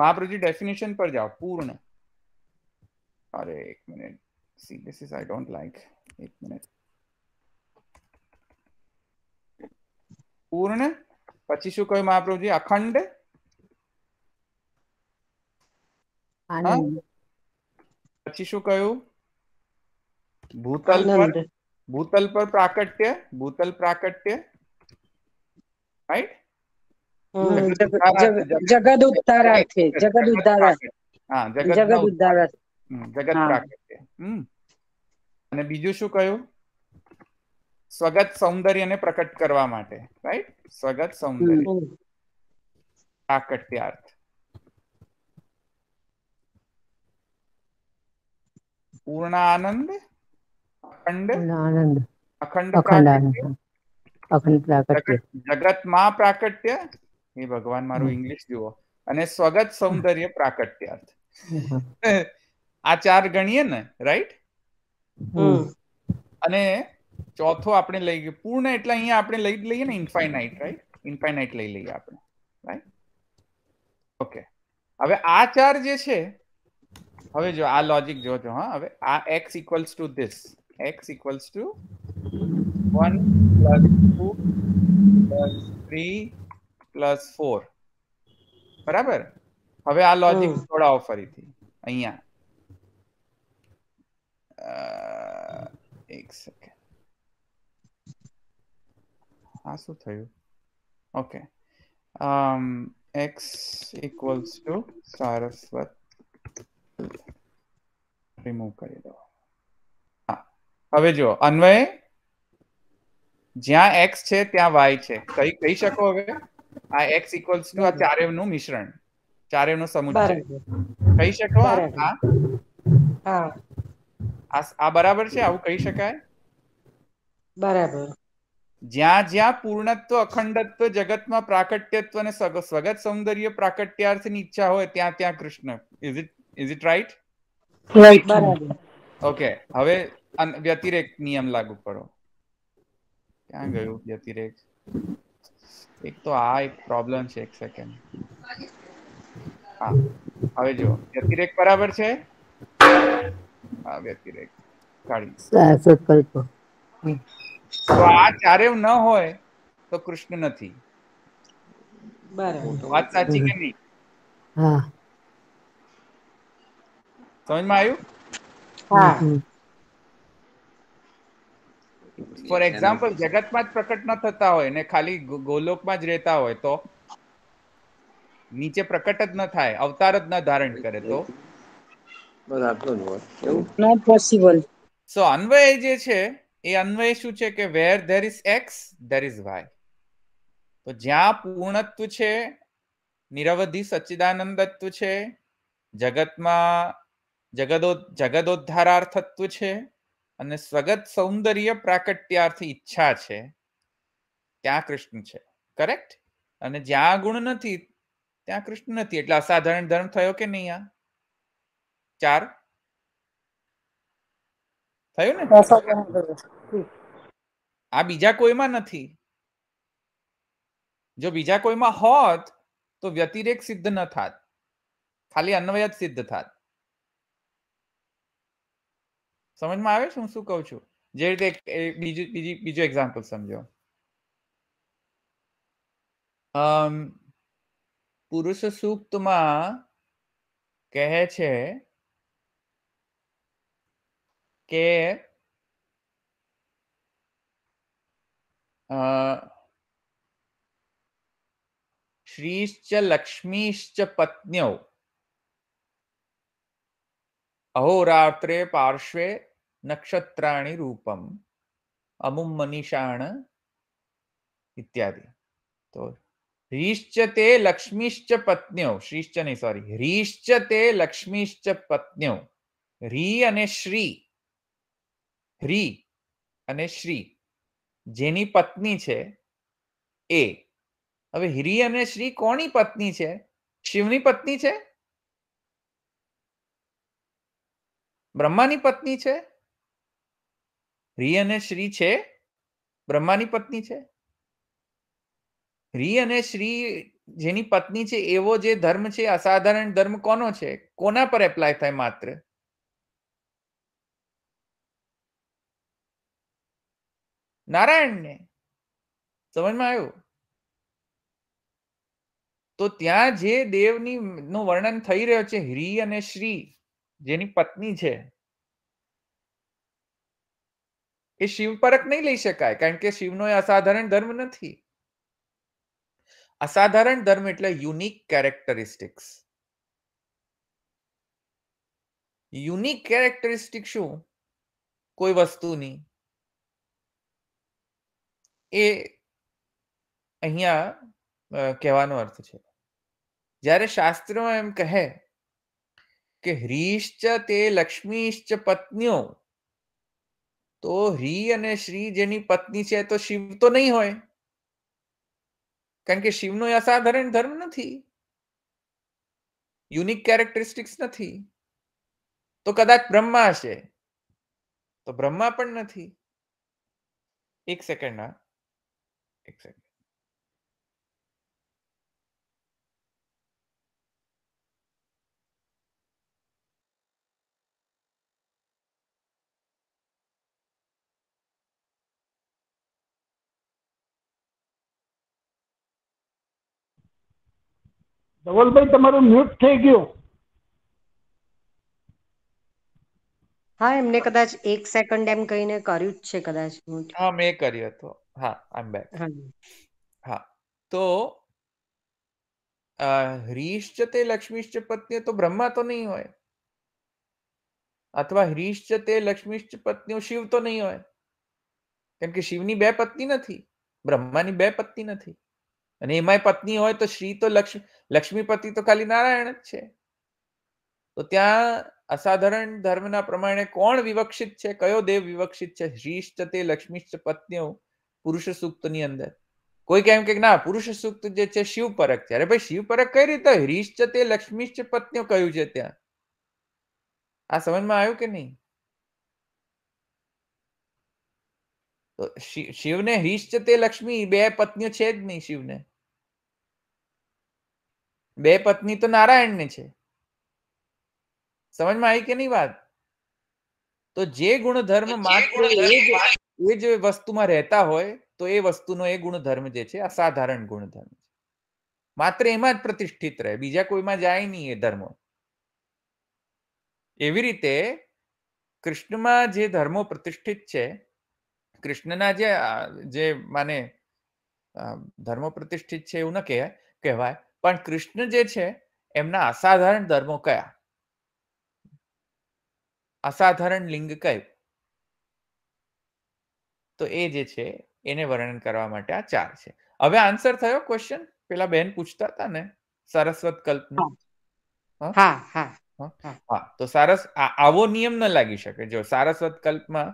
મહાપ્રભુજી ડેફિનેશન પર જાઓ પૂર્ણ અરે એક minute see this is I don't like એક મિનિટ પૂર્ણ પછી શું કહ્યું મહાપ્રભુજી અખંડ પછી શું કહ્યું ભૂતલ પર ભૂતલ પર પ્રાકટ્ય ભૂતલ પ્રાકટ્ય રાઈટ
જગત ઉદ્ધારા છે જગત ઉદ્ધારા
હા જગત ઉદ્ધારા જગત પ્રાકટ્ય અને બીજું શું કહ્યું સ્વગત સૌંદર્યને પ્રકટ કરવા માટે રાઈટ સ્વગત સૌંદર્ય પ્રાકટ્યાર્થ પૂર્ણાનંદ
અખંડ આનંદ અખંડ પ્રાકટ્ય અખંડ પ્રાકટ્ય
જગતમાં પ્રાકટ્ય એ ભગવાન મારું ઇંગ્લિશ જુઓ અને સ્વગત સૌંદર્ય પ્રાકટ્યાર્થ
[LAUGHS]
આ ચાર ગણીએ ને રાઈટ અને ચોથો આપણે લઈ ગયો પૂર્ણ એટલે અહીંયા આપણે લઈ લઈએ ને ઇન્ફાઇનાઇટ રાઈટ ઇન્ફાઇનાઇટ લઈ લઈએ આપણે રાઈટ ઓકે હવે આ ચાર જે છે હવે જો આ લોજિક જોજો હા હવે આ x equals to this x equals to 1 plus 2 plus 3 બરાબર હવે આ લોજિક જોડાઓ ફરીથી અહીંયા એક સેકન્ડ આ શું થયું okay um x equals to સારસ્વત રિમૂવ કરી દો હવે જો અન્વય જ્યાં x છે ત્યાં y છે કઈ કહી શકો હવે આ x ઇક્વલ્સ ટુ આ ચારેવનું મિશ્રણ ચારેવનો સમૂહ કહી શકો આ આ બરાબર છે આવું કહી શકાય બરાબર જ્યાં જ્યાં પૂર્ણત્વ અખંડત્વ જગતમાં પ્રાકટ્યત્વ અને સ્વગત સૌંદર્ય પ્રાકટ્યાર્થની ઈચ્છા હોય ત્યાં ત્યાં Krishna is it is it right right okay હવે વ્યતિરેક નિયમ લાગુ પડો ક્યાં ગયું વ્યતિરેક એક તો આ એક પ્રોબ્લેમ છે એક સેકન્ડ હા હવે જો વ્યતિરેક બરાબર છે હા વ્યતિરેક કાઢી તો આ ચારેવ ન હોય તો કૃષ્ણ નથી બરાબર વાત સાચી કે નહીં હા સમજમાં આવ્યું હા ફોર એક્ઝામ્પલ જગતમાં જ પ્રકટ ન થતા હોય ને ખાલી ગોલોકમાં જ રહેતા હોય તો નીચે પ્રકટ જ ન થાય અવતાર જ ન ધારણ કરે તો નોટ પોસિબલ સો અન્વય જે છે એ અન્વય શું છે કે where there is X there is Y તો જ્યાં પૂર્ણત્વ છે નિરવધિ સચ્ચિદાનંદત્વ છે જગતમાં જગદો જગદોદ્ધારાર્થત્વ છે અને સ્વગત સૌંદર્ય પ્રાકટ્યાર્થ ઈચ્છા છે ત્યાં કૃષ્ણ છે કરેક્ટ અને જ્યાં ગુણ નથી ત્યાં કૃષ્ણ નથી એટલે અસાધારણ ધર્મ થયો કે નહીં આ ચાર થયું ને આ બીજા કોઈમાં નથી જો બીજા કોઈમાં હોત તો વ્યતિરેક સિદ્ધ ન થાત ખાલી અન્વય જ સિદ્ધ થાત સમજમાં આવે છે હું શું કહું છું જે રીતે બીજું બીજી બીજો એક્ઝામ્પલ સમજો પુરુષ સૂક્તમાં કહે છે કે શ્રીશ્ચ લક્ષ્મીશ્ચ પત્ન્યૌ અહોરાત્રે પાર્શ્વે નક્ષત્રાણી રૂપમ અમુમ મનીષાણ ઇત્યાદિ તો રીશ્ચ તે લક્ષ્મીશ્ચ પત્ન્યો શ્રીશ્ચ નહીં સોરી રીશ્ચ તે લક્ષ્મીશ્ચ પત્ન્યો રી અને શ્રી હ્રી અને શ્રી જેની પત્ની છે એ હવે હ્રી અને શ્રી કોની પત્ની છે શિવની પત્ની છે બ્રહ્માની પત્ની છે રી અને શ્રી છે બ્રહ્માની પત્ની છે રી અને શ્રી જેની પત્ની છે એવો જે ધર્મ છે અસાધારણ ધર્મ કોનો છે કોના પર એપ્લાય થાય માત્ર નારાયણને સમજમાં આવ્યું તો ત્યાં જે દેવની નું વર્ણન થઈ રહ્યો છે હ્રી અને શ્રી જેની પત્ની છે એ શિવ પરક નહીં લઈ શકાય કારણ કે શિવનો એ અસાધારણ ધર્મ નથી અસાધારણ ધર્મ એટલે યુનિક કેરેક્ટરિસ્ટિક્સ યુનિક કેરેક્ટરિસ્ટિક શું કોઈ વસ્તુની એ અહીંયા કહેવાનો અર્થ છે જ્યારે શાસ્ત્રો એમ કહે કે હ્રીશ્ચ તે લક્ષ્મીશ્ચ પત્નીઓ તો હ્રી અને શ્રી જેની પત્ની છે તો શિવ તો નહીં હોય કારણ કે શિવનો અસાધારણ ધર્મ નથી યુનિક કેરેક્ટરિસ્ટિક્સ નથી તો કદાચ બ્રહ્મા હશે તો બ્રહ્મા પણ નથી એક સેકન્ડ હા એક સેકન્ડ
ધવલભાઈ તમારું મ્યુટ થઈ ગયું હા એમને કદાચ એક સેકન્ડ એમ કહીને કર્યું જ છે કદાચ
હા મેં કર્યો હતો હા આઈ એમ બેક હા તો હરીશ તે લક્ષ્મીશ્ચ પત્ની તો બ્રહ્મા તો નહીં હોય અથવા હરીશ તે લક્ષ્મીશ્ચ પત્નીઓ શિવ તો નહીં હોય કેમ કે શિવની બે પત્ની નથી બ્રહ્માની બે પત્ની નથી અને એમાંય પત્ની હોય તો શ્રી તો લક્ષ્મી લક્ષ્મીપતિ તો ખાલી નારાયણ જ છે તો ત્યાં અસાધારણ ધર્મના પ્રમાણે કોણ વિવક્ષિત છે કયો દેવ વિવક્ષિત છે શ્રીશ્ચ તે લક્ષ્મીશ્ચ પત્નીઓ પુરુષ સૂક્તની અંદર કોઈ કેમ કે ના પુરુષ સૂક્ત જે છે શિવ પરક છે અરે ભાઈ શિવ પરક કઈ રીતે હરીશ્ચ તે લક્ષ્મીશ્ચ પત્નીઓ કયું છે ત્યાં આ સમજમાં આવ્યું કે નહીં તો શિવને હરીશ તે લક્ષ્મી બે પત્નીઓ છે જ નહીં શિવને બે પત્ની તો નારાયણને છે સમજમાં આવી કે નહીં વાત તો જે ગુણધર્મ માત્ર એ જ વસ્તુમાં રહેતા હોય તો એ વસ્તુનો એ ગુણધર્મ જે છે અસાધારણ ગુણધર્મ છે માત્ર એમાં જ પ્રતિષ્ઠિત રહે બીજા કોઈમાં જાય નહીં એ ધર્મ એવી રીતે કૃષ્ણમાં જે ધર્મો પ્રતિષ્ઠિત છે કૃષ્ણના જે જે માને ધર્મ પ્રતિષ્ઠિત છે એવું ન કહેવાય કહેવાય પણ કૃષ્ણ જે છે એમના અસાધારણ ધર્મો કયા અસાધારણ લિંગ કયું તો એ જે છે એને વર્ણન કરવા માટે આ ચાર છે હવે આન્સર થયો ક્વેશ્ચન પેલા બેન પૂછતા હતા ને સરસ્વત કલ્પ હા હા હા તો સારસ આવો નિયમ ન લાગી શકે જો સારસ્વત કલ્પમાં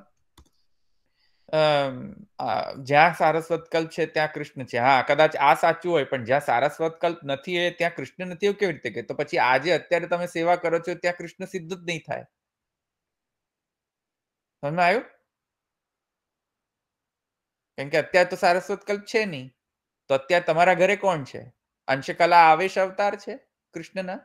જ્યાં સારસ્વત કલ્પ છે ત્યાં કૃષ્ણ છે હા કદાચ આ સાચું હોય પણ જ્યાં સારસ્વત કલ્પ નથી એ ત્યાં કૃષ્ણ નથી એવું કેવી રીતે કે તો પછી આજે અત્યારે તમે સેવા કરો છો ત્યાં કૃષ્ણ સિદ્ધ જ નહીં થાય સમજ આવ્યું કેમ કે અત્યારે તો સારસ્વત કલ્પ છે નહીં તો અત્યારે તમારા ઘરે કોણ છે અંશકલા આવેશ અવતાર છે કૃષ્ણના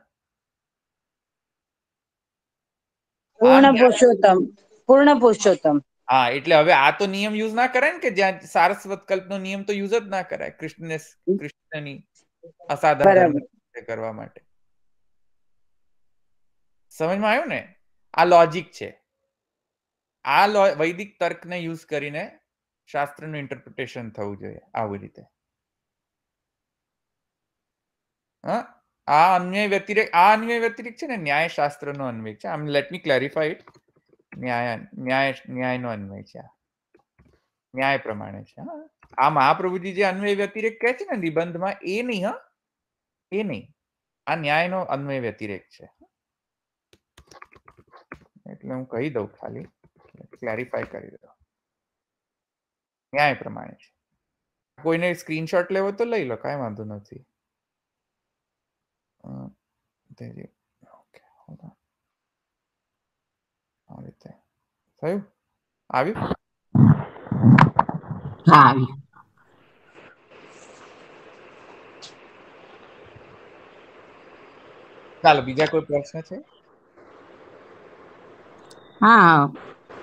પૂર્ણ પુરુષોત્તમ પૂર્ણ પુરુષોત્તમ
હા એટલે હવે આ તો નિયમ યુઝ ના કરે ને કે જ્યાં સારસ્વત કલ્પનો નિયમ તો યુઝ જ ના કરાય કૃષ્ણને કૃષ્ણની અસાધારણ કરવા માટે સમજમાં આવ્યું ને આ લોજિક છે આ વૈદિક તર્કને યુઝ કરીને શાસ્ત્રનું ઇન્ટરપ્રિટેશન થવું જોઈએ આવી રીતે હા આ અન્વય વ્યતિરેક આ અન્વય વ્યતિરેક છે ને ન્યાય શાસ્ત્રનો અન્વય છે આમ લેટ મી ક્લેરિફાઈ ન્યાય ન્યાય ન્યાયનો અન્વય છે ન્યાય પ્રમાણે છે આ મહાપ્રભુજી જે અન્વય વ્યતિરેક કહે છે ને નિબંધમાં એ નહીં હા એ નહીં આ ન્યાયનો અન્વય વ્યતિરેક છે એટલે હું કહી દઉં ખાલી ક્લેરિફાય કરી દઉં ન્યાય પ્રમાણે છે કોઈને સ્ક્રીનશોટ લેવો તો લઈ લો કાંઈ વાંધો નથી ઓકે હોલ્ડ ઓન આ રીતે થયું આવ્યું હા આવ્યું ચાલો બીજા કોઈ પ્રશ્ન છે હા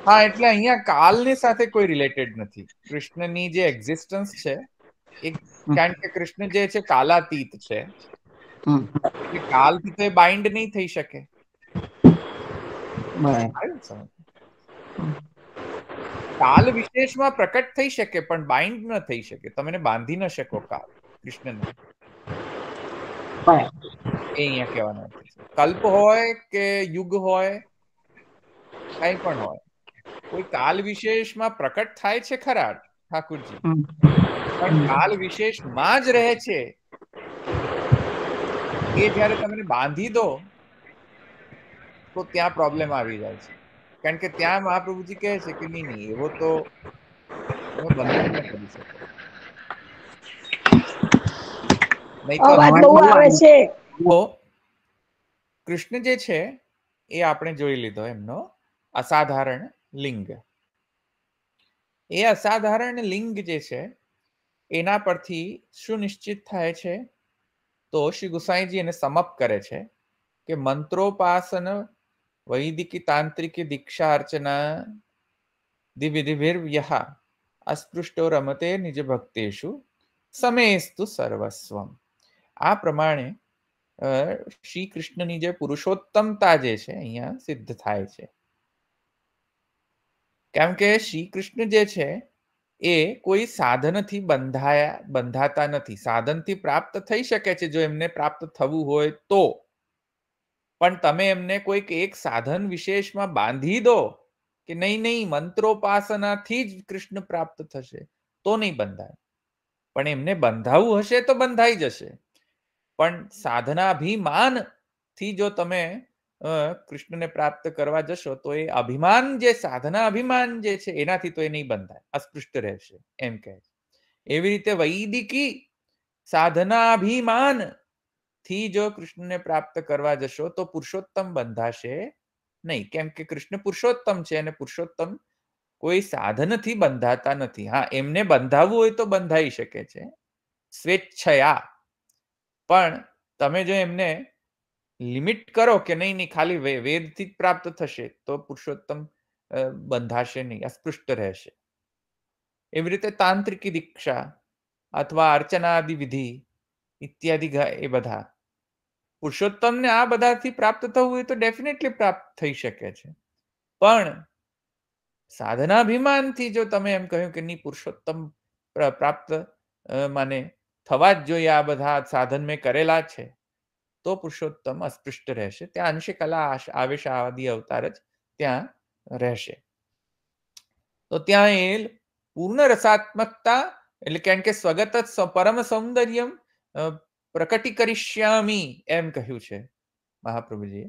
હા એટલે અહીંયા કાલની સાથે કોઈ રિલેટેડ નથી કૃષ્ણની જે એક્ઝિસ્ટન્સ છે એ કારણ કે કૃષ્ણ જે છે કાલાતીત છે કાલ થી તો એ બાઇન્ડ નહીં થઈ શકે કાલ વિશેષમાં પ્રકટ થઈ શકે પણ બાઇન્ડ ન થઈ શકે તમે બાંધી ન શકો કાલ કૃષ્ણને એ અહીંયા કહેવાનું કલ્પ હોય કે યુગ હોય કઈ પણ હોય કોઈ કાલ વિશેષમાં પ્રકટ થાય છે ખરા ઠાકુરજી પણ કાલ વિશેષમાં જ રહે છે એ જ્યારે તમે બાંધી દો તો ત્યાં પ્રોબ્લેમ આવી જાય છે કારણ કે ત્યાં મહાપ્રભુજી કહે છે કે નહીં નહીં એવો તો બંધન કરી શકો કૃષ્ણ જે છે એ આપણે જોઈ લીધો એમનો અસાધારણ લિંગ એ અસાધારણ લિંગ જે છે એના પરથી સુનિશ્ચિત થાય છે તો શ્રી ગુસાઈજી એને સમપ કરે છે કે મંત્રોપાસન वैदिकी तांत्रिकी दीक्षा अर्चना दिविधिभिर्व्यः અસ્પૃષ્ટો રમતે નિજ ભક્તેશુ સમેસ્તુ સર્વસ્વમ આ પ્રમાણે શ્રી કૃષ્ણની જે પુરુષોત્તમતા જે છે અહીંયા સિદ્ધ થાય છે કેમ કે શ્રી કૃષ્ણ જે છે એ કોઈ સાધનથી બંધાયા બંધાતા નથી સાધનથી પ્રાપ્ત થઈ શકે છે જો એમને પ્રાપ્ત થવું હોય તો પણ તમે એમને કોઈક એક સાધન વિશેષમાં બાંધી દો કે નહીં નહીં મંત્રોપાસનાથી જ કૃષ્ણ પ્રાપ્ત થશે તો નહીં બંધાય પણ એમને બંધાવવું હશે તો બંધાઈ જશે પણ સાધનાભિમાન થી જો તમે કૃષ્ણને પ્રાપ્ત કરવા જશો તો એ અભિમાન જે સાધના અભિમાન જે છે એનાથી તો એ નહીં બંધાય અસ્પૃષ્ટ રહેશે એમ કહે છે એવી રીતે વૈદિકી સાધના અભિમાન થી જો કૃષ્ણને પ્રાપ્ત કરવા જશો તો પુરુષોત્તમ બંધાશે નહીં કેમ કે કૃષ્ણ પુરુષોત્તમ છે અને પુરુષોત્તમ કોઈ સાધનથી બંધાતા નથી હા એમને બંધાવવું હોય તો બંધાઈ શકે છે સ્વેચ્છયા પણ તમે જો એમને લિમિટ કરો કે નહીં નહીં ખાલી વેદથી જ પ્રાપ્ત થશે તો પુરુષોત્તમ બંધાશે નહીં અસ્પૃષ્ટ રહેશે એવી રીતે તાંત્રિકી દીક્ષા અથવા અર્ચનાદિ વિધિ ઇત્યાદિ એ બધા પુરુષોત્તમને આ બધાથી પ્રાપ્ત થવું એ તો ડેફિનેટલી પ્રાપ્ત થઈ શકે છે પણ સાધનાભિમાનથી જો તમે એમ કહ્યું કે નહીં પુરુષોત્તમ પ્રાપ્ત માને થવા જ જોઈએ આ બધા સાધન મેં કરેલા છે તો પુરુષોત્તમ અસ્પૃષ્ટ રહેશે ત્યાં અંશકલા આવેશ આવાદી અવતાર જ ત્યાં રહેશે તો ત્યાં એ પૂર્ણ રસાત્મકતા એટલે કેમ કે સ્વગત પરમ સૌંદર્યમ પ્રકટી કરીશ્યામી એમ કહ્યું છે મહાપ્રભુજીએ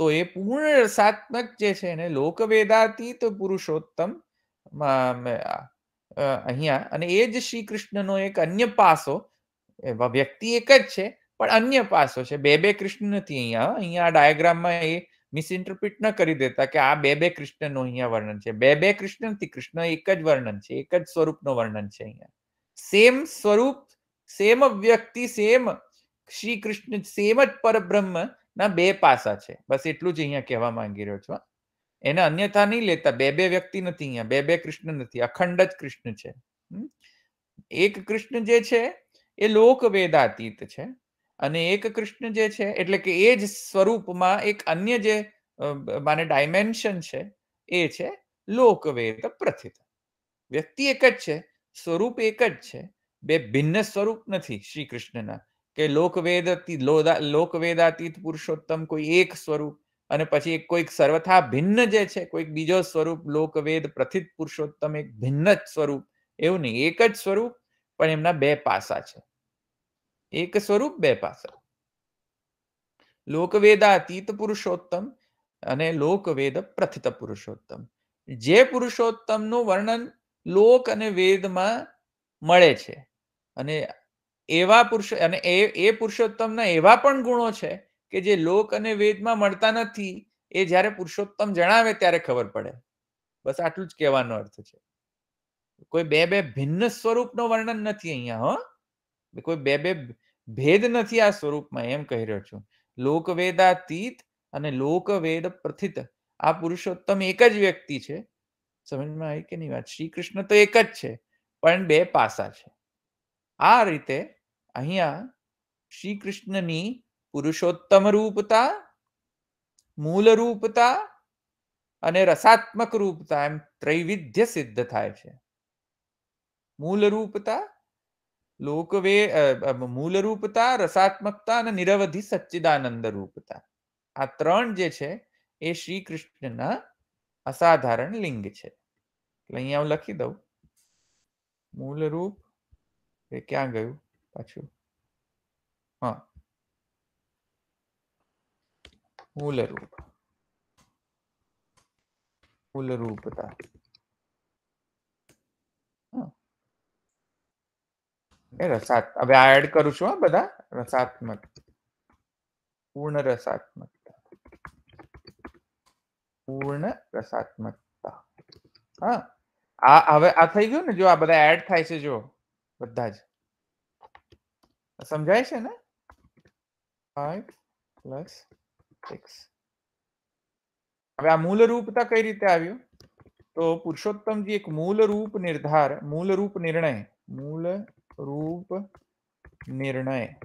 તો એ પૂર્ણ સાત્મક જે છે એને લોકવેદાતી તો પુરુષોત્તમ અહીંયા અને એ જ શ્રી કૃષ્ણનો એક અન્ય પાસો એવા વ્યક્તિ એક જ છે પણ અન્ય પાસો છે બે બે કૃષ્ણ નથી અહીંયા અહીંયા ડાયાગ્રામમાં એ મિસઇન્ટરપ્રિટ ન કરી દેતા કે આ બે બે કૃષ્ણનું અહીંયા વર્ણન છે બે બે કૃષ્ણ નથી કૃષ્ણ એક જ વર્ણન છે એક જ સ્વરૂપનું વર્ણન છે અહીંયા સેમ સ્વરૂપ સેમ વ્યક્તિ સેમ શ્રી કૃષ્ણ સેમ જ પરબ્રહ્મ ના બે પાસા છે બસ એટલું જ અહીંયા કહેવા માંગી રહ્યો છું એને અન્યથા નહીં લેતા બે બે વ્યક્તિ નથી અહીંયા બે બે કૃષ્ણ નથી અખંડ જ કૃષ્ણ છે એક કૃષ્ણ જે છે એ લોક વેદાતીત છે અને એક કૃષ્ણ જે છે એટલે કે એ જ સ્વરૂપમાં એક અન્ય જે માને ડાયમેન્શન છે એ છે લોકવેદ પ્રથિત વ્યક્તિ એક જ છે સ્વરૂપ એક જ છે બે ભિન્ન સ્વરૂપ નથી શ્રી કૃષ્ણના કે લોકવેદતી લોકવેદાતીત પુરુષોત્તમ કોઈ એક સ્વરૂપ અને પછી એક કોઈક સર્વથા ભિન્ન જે છે કોઈક બીજો સ્વરૂપ લોકવેદ પ્રથિત પુરુષોત્તમ એક ભિન્ન જ સ્વરૂપ એવું નહીં એક જ સ્વરૂપ પણ એમના બે પાસા છે એક સ્વરૂપ બે પાસા લોકવેદાતીત પુરુષોત્તમ અને લોકવેદ પ્રથિત પુરુષોત્તમ જે પુરુષોત્તમનું વર્ણન લોક અને વેદમાં મળે છે અને એવા પુરુષ અને એ એ પુરુષોત્તમના એવા પણ ગુણો છે કે જે લોક અને વેદમાં મળતા નથી એ જ્યારે પુરુષોત્તમ જણાવે ત્યારે ખબર પડે બસ આટલું જ કહેવાનો અર્થ છે કોઈ બે બે ભિન્ન સ્વરૂપનો વર્ણન નથી અહીંયા હો કોઈ બે બે ભેદ નથી આ સ્વરૂપમાં એમ કહી રહ્યો છું લોકવેદાતીત અને લોકવેદ પ્રથિત આ પુરુષોત્તમ એક જ વ્યક્તિ છે સમજમાં આવી કે નહીં વાત શ્રી કૃષ્ણ તો એક જ છે પણ બે પાસા છે આ રીતે અહીંયા શ્રી કૃષ્ણની પુરુષોત્તમ રૂપતા મૂળ રૂપતા અને રસાત્મક રૂપતા એમ ત્રૈવિધ્ય સિદ્ધ થાય છે મૂળ રૂપતા લોકવે મૂળ રૂપતા રસાત્મકતા અને નિરવધિ સચ્ચિદાનંદ રૂપતા આ ત્રણ જે છે એ શ્રી કૃષ્ણના અસાધારણ લિંગ છે એટલે અહીંયા હું લખી દઉં મૂળ રૂપ એ ક્યાં ગયું પાછું હા મૂળ રૂપ મૂળ રૂપતા એ રસાત હવે આ એડ કરું છું હા બધા રસાત્મક પૂર્ણ રસાત્મકતા પૂર્ણ રસાત્મકતા હા આ હવે આ થઈ ગયું ને જો આ બધા એડ થાય છે જો બધા જ સમજાય છે ને ફાઈવ પ્લસ સિક્સ હવે આ મૂળ રૂપતા કઈ રીતે આવ્યું તો પુરુષોત્તમજી એક મૂળ રૂપ નિર્ધાર મૂળ રૂપ નિર્ણય મૂળ રૂપ નિર્ણય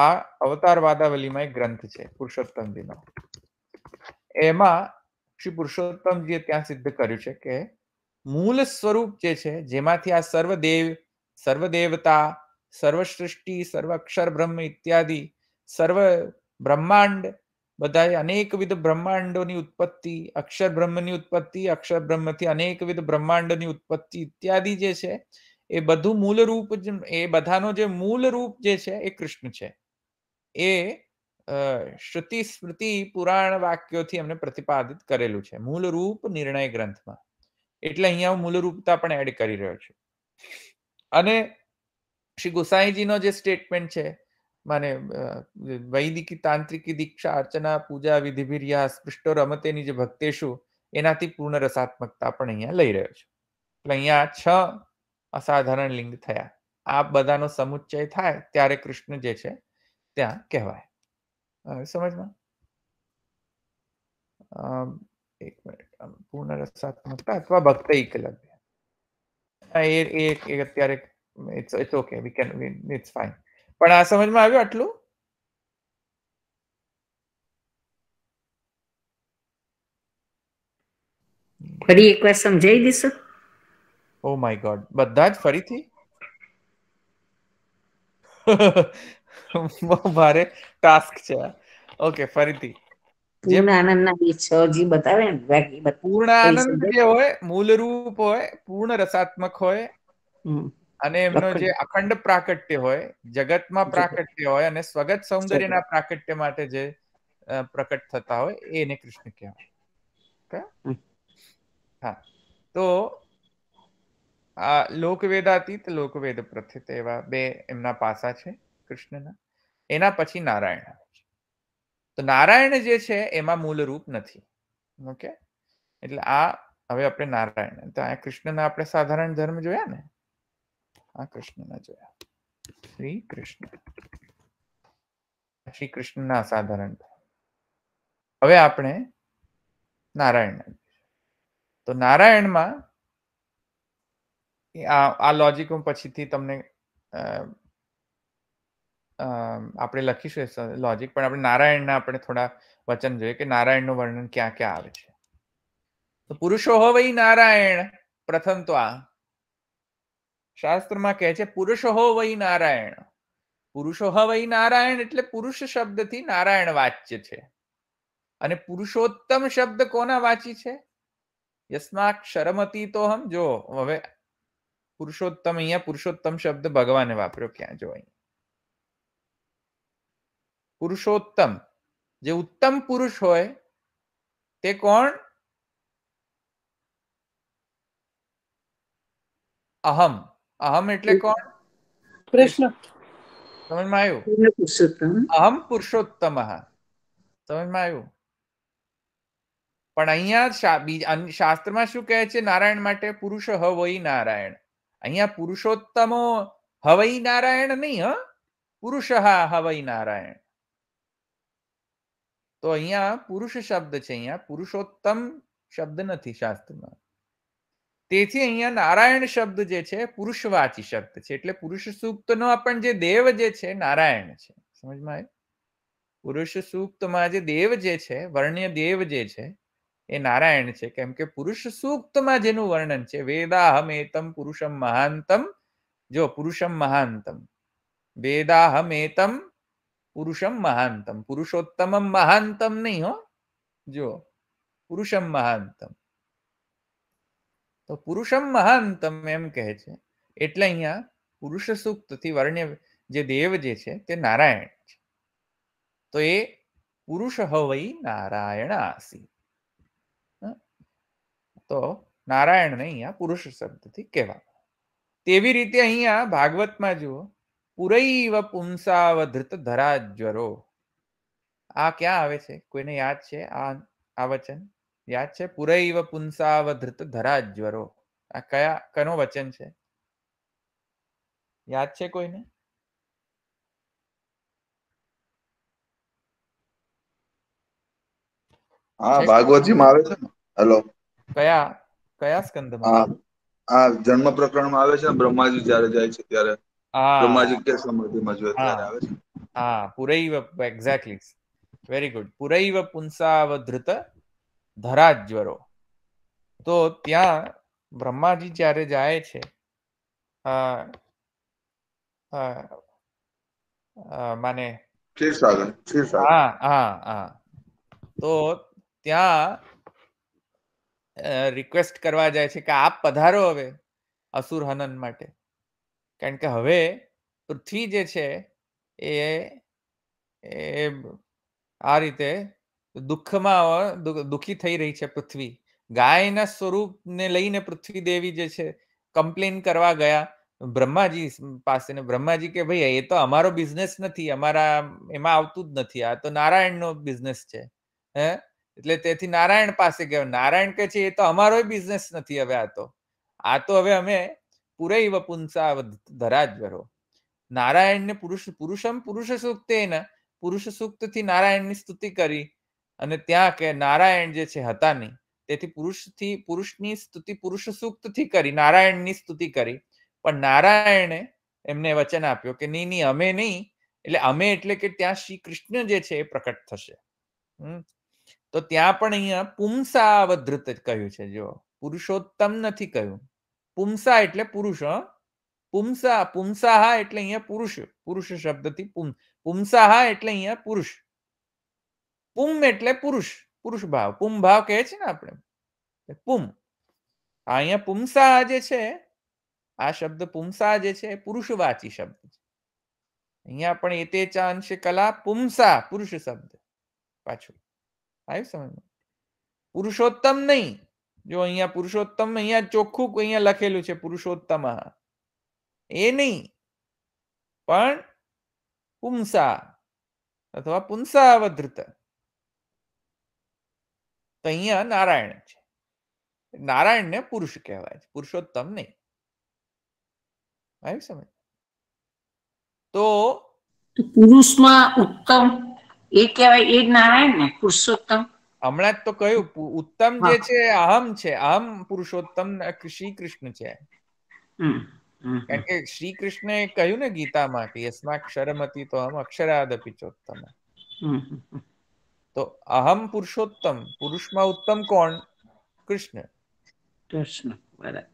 આ અવતાર વાદાવલીમાં એક ગ્રંથ છે પુરુષોત્તમજીનો એમાં શ્રી પુરુષોત્તમજીએ ત્યાં સિદ્ધ કર્યું છે કે મૂળ સ્વરૂપ જે છે જેમાંથી આ સર્વ દેવ સર્વદેવતા સર્વસૃષ્ટિ સર્વ અક્ષર બ્રહ્મ ઇત્યાદિ સર્વ બ્રહ્માંડ બધા અનેકવિધ બ્રહ્માંડોની ઉત્પત્તિ અક્ષર બ્રહ્મની ઉત્પત્તિ અક્ષર બ્રહ્મથી અનેકવિધ બ્રહ્માંડની ઉત્પત્તિ ઇત્યાદિ જે છે એ બધું મૂળ રૂપ એ બધાનો જે મૂળ રૂપ જે છે એ કૃષ્ણ છે એ શ્રુતિ સ્મૃતિ પુરાણ વાક્યોથી એમને પ્રતિપાદિત કરેલું છે મૂળ રૂપ નિર્ણય ગ્રંથમાં એટલે અહીંયા હું મૂળ રૂપતા પણ એડ કરી રહ્યો છું અને શ્રી ગોસાઈજીનો જે સ્ટેટમેન્ટ છે માને વૈદિકી તાંત્રિકી દીક્ષા અર્ચના પૂજા વિધિભિર્યા સ્પૃષ્ટો રમતેની જે ભક્તેશુ એનાથી પૂર્ણ રસાત્મકતા પણ અહીંયા લઈ રહ્યો છે એટલે અહીંયા છ અસાધારણ લિંગ થયા આ બધાનો સમુચ્ચય થાય ત્યારે કૃષ્ણ જે છે ત્યાં કહેવાય સમજમાં એક મિનિટ પૂર્ણ રસાત્મકતા અથવા ભક્ત એકલવ્ય એ એ એક અત્યારે it's it's okay we can it's fine પણ આ સમજમાં આવ્યું
આટલું ફરી એકવાર સમજાવી દેશો
ઓ માય ગોડ બધા જ ફરીથી ભારે [LAUGHS] ટાસ્ક છે ઓકે ફરીથી
અખંડ પ્રાકટ્ય
હોય જગતમાં પ્રાકટ્ય હોય અને સ્વગત સૌંદર્યના પ્રાકટ્ય માટે જે પ્રકટ થતા હોય એને કૃષ્ણ કહેવાય હા તો આ લોકવેદાતીત લોકવેદ પ્રથિત એવા બે એમના પાસા છે કૃષ્ણના એના પછી નારાયણ તો નારાયણ જે છે એમાં મૂળ રૂપ નથી ઓકે એટલે આ હવે આપણે નારાયણ તો આ કૃષ્ણના આપણે સાધારણ ધર્મ જોયા ને આ કૃષ્ણના જોયા શ્રી કૃષ્ણ શ્રી કૃષ્ણના સાધારણ ધર્મ હવે આપણે નારાયણ તો નારાયણમાં આ લોજિક હું પછીથી તમને આપણે લખીશું લોજિક પણ આપણે નારાયણના આપણે થોડા વચન જોઈએ કે નારાયણનું વર્ણન ક્યાં ક્યાં આવે છે તો પુરુષો હો વહી નારાયણ પ્રથમ તો આ શાસ્ત્રમાં કહે છે પુરુષો હો વહી નારાયણ પુરુષો હ વહી નારાયણ એટલે પુરુષ શબ્દથી નારાયણ વાચ્ય છે અને પુરુષોત્તમ શબ્દ કોના વાંચી છે શરમતી તો હમ જો હવે પુરુષોત્તમ અહીંયા પુરુષોત્તમ શબ્દ ભગવાને વાપર્યો ક્યાં જો અહીંયા પુરુષોત્તમ જે ઉત્તમ પુરુષ હોય તે કોણ અહમ અહમ એટલે કોણ કૃષ્ણ સમજમાં આવ્યું અહમ પુરુષોત્તમ સમજમાં આવ્યું પણ અહીંયા શાસ્ત્રમાં શું કહે છે નારાયણ માટે પુરુષ હવઈ નારાયણ અહીંયા પુરુષોત્તમો હવઈ નારાયણ નહીં હ પુરુષ હા હવઈ નારાયણ તો અહીંયા પુરુષ શબ્દ છે અહીંયા પુરુષોત્તમ શબ્દ નથી શાસ્ત્રમાં તેથી અહીંયા નારાયણ શબ્દ જે છે પુરુષવાચી શબ્દ છે એટલે પુરુષ નો પણ જે દેવ જે છે નારાયણ છે સમજમાં પુરુષ સૂક્તમાં જે દેવ જે છે વર્ણ્ય દેવ જે છે એ નારાયણ છે કેમ કે પુરુષ સૂક્તમાં જેનું વર્ણન છે વેદાહમેતમ પુરુષમ મહાંતમ જો પુરુષમ મહાંતમ વેદાહમેતમ પુરુષમ મહાનતમ પુરુષોત્તમ મહાનતમ નહીં હો જો પુરુષમ મહાનતમ તો પુરુષમ મહાનતમ એમ કહે છે એટલે અહીંયા પુરુષ સૂક્તથી વર્ણ્ય જે દેવ જે છે તે નારાયણ છે તો એ પુરુષ હવઈ નારાયણ આસી તો નારાયણને અહીંયા પુરુષ શબ્દથી કહેવામાં તેવી રીતે અહીંયા ભાગવતમાં જુઓ પુરૈવ પુંસાવધૃત ધરાજ્વરો આ ક્યાં આવે છે કોઈને યાદ છે આ આ વચન યાદ છે પુરૈવ પુંસાવધૃત ધરાજ્વરો આ કયા કનો વચન છે યાદ છે કોઈને
હા ભાગવતજી માં આવે છે ને હેલો
કયા કયા સ્કંદમાં આ જન્મ પ્રકરણમાં આવે છે ને બ્રહ્માજી જ્યારે જાય છે ત્યારે વેરી ગુડ પુરૈવ પુંસાવધૃત ધરાજ્વરો તો ત્યાં બ્રહ્માજી જ્યારે જાય છે માને હા હા તો ત્યાં રિક્વેસ્ટ કરવા જાય છે કે આપ પધારો હવે અસુર હનન માટે કારણ કે હવે પૃથ્વી જે છે એ એ આ રીતે દુઃખમાં દુઃખી થઈ રહી છે પૃથ્વી ગાયના સ્વરૂપને લઈને પૃથ્વી દેવી જે છે કમ્પ્લેન કરવા ગયા બ્રહ્માજી પાસે ને બ્રહ્માજી કે ભાઈ એ તો અમારો બિઝનેસ નથી અમારા એમાં આવતું જ નથી આ તો નારાયણનો બિઝનેસ છે હે એટલે તેથી નારાયણ પાસે ગયો નારાયણ કે છે એ તો અમારો બિઝનેસ નથી હવે આ તો આ તો હવે અમે પુરૈવ પુંસા ધરાજ્વરો નારાયણને પુરુષ પુરુષમ પુરુષ સૂક્તેન પુરુષ સૂક્તથી નારાયણની સ્તુતિ કરી અને ત્યાં કે નારાયણ જે છે હતા નહીં તેથી પુરુષથી પુરુષની સ્તુતિ પુરુષ સૂક્તથી કરી નારાયણની સ્તુતિ કરી પણ નારાયણે એમને વચન આપ્યો કે નહીં નહીં અમે નહીં એટલે અમે એટલે કે ત્યાં શ્રી કૃષ્ણ જે છે એ પ્રકટ થશે તો ત્યાં પણ અહીંયા પુંસાવધૃત કહ્યું છે જો પુરુષોત્તમ નથી કહ્યું પુમસા એટલે પુરુષ પુમસા પુમસાહા એટલે અહીંયા પુરુષ પુરુષ શબ્દથી પુમ પુમસાહા એટલે અહીંયા પુરુષ પુમ એટલે પુરુષ પુરુષ ભાવ પુમ ભાવ કહે છે ને આપણે પુમ અહીંયા પુંસા જે છે આ શબ્દ પુંસા જે છે પુરુષવાચી શબ્દ છે અહીંયા પણ એ તે ચાંશે કલા પુમસા પુરુષ શબ્દ પાછું આવ્યું સમજમાં પુરુષોત્તમ નહીં જો અહીંયા પુરુષોત્તમ અહીંયા ચોખ્ખું અહીંયા લખેલું છે પુરુષોત્તમ એ નહીં પણ પુંસા અથવા પુંસાવધૃત તો અહીંયા નારાયણ છે નારાયણને પુરુષ કહેવાય છે પુરુષોત્તમ નહીં આવી સમજ તો પુરુષમાં ઉત્તમ એ કહેવાય એ નારાયણ ને પુરુષોત્તમ હમણાં જ તો કહ્યું ઉત્તમ જે છે અહમ છે અહમ પુરુષોત્તમ શ્રી કૃષ્ણ છે
કારણ
કે શ્રી કૃષ્ણે કહ્યું ને ગીતામાં કે યસ્માક્ષરમતી તો અહમ અક્ષરાદપિચોત્તમ તો અહમ પુરુષોત્તમ પુરુષમાં ઉત્તમ કોણ કૃષ્ણ કૃષ્ણ અને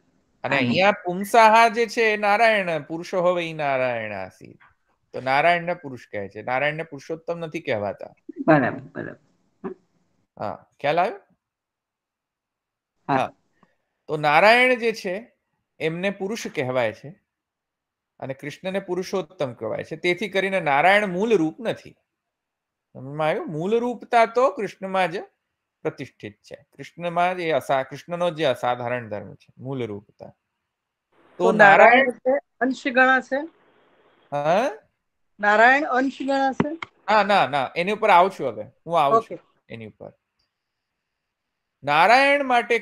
અહીંયા પુંસાહા જે છે નારાયણ પુરુષો હવે નારાયણ આસી તો નારાયણ નારાયણને પુરુષ કહે છે નારાયણને પુરુષોત્તમ નથી કહેવાતા બરાબર બરાબર હા ખ્યાલ આવ્યો હા તો નારાયણ જે છે એમને પુરુષ કહેવાય છે અને કૃષ્ણને પુરુષોત્તમ કહેવાય છે તેથી કરીને નારાયણ મૂળ રૂપ નથી આવ્યું મૂળ રૂપતા તો કૃષ્ણમાં જ પ્રતિષ્ઠિત છે કૃષ્ણમાં જ એ અસા કૃષ્ણનો જે અસાધારણ ધર્મ છે મૂળ રૂપતા તો નારાયણ
અંશ ગણા છે હા નારાયણ અંશ ગણા
છે હા ના ના એની ઉપર આવું છું હવે હું આવું છું એની ઉપર નારાયણ માટે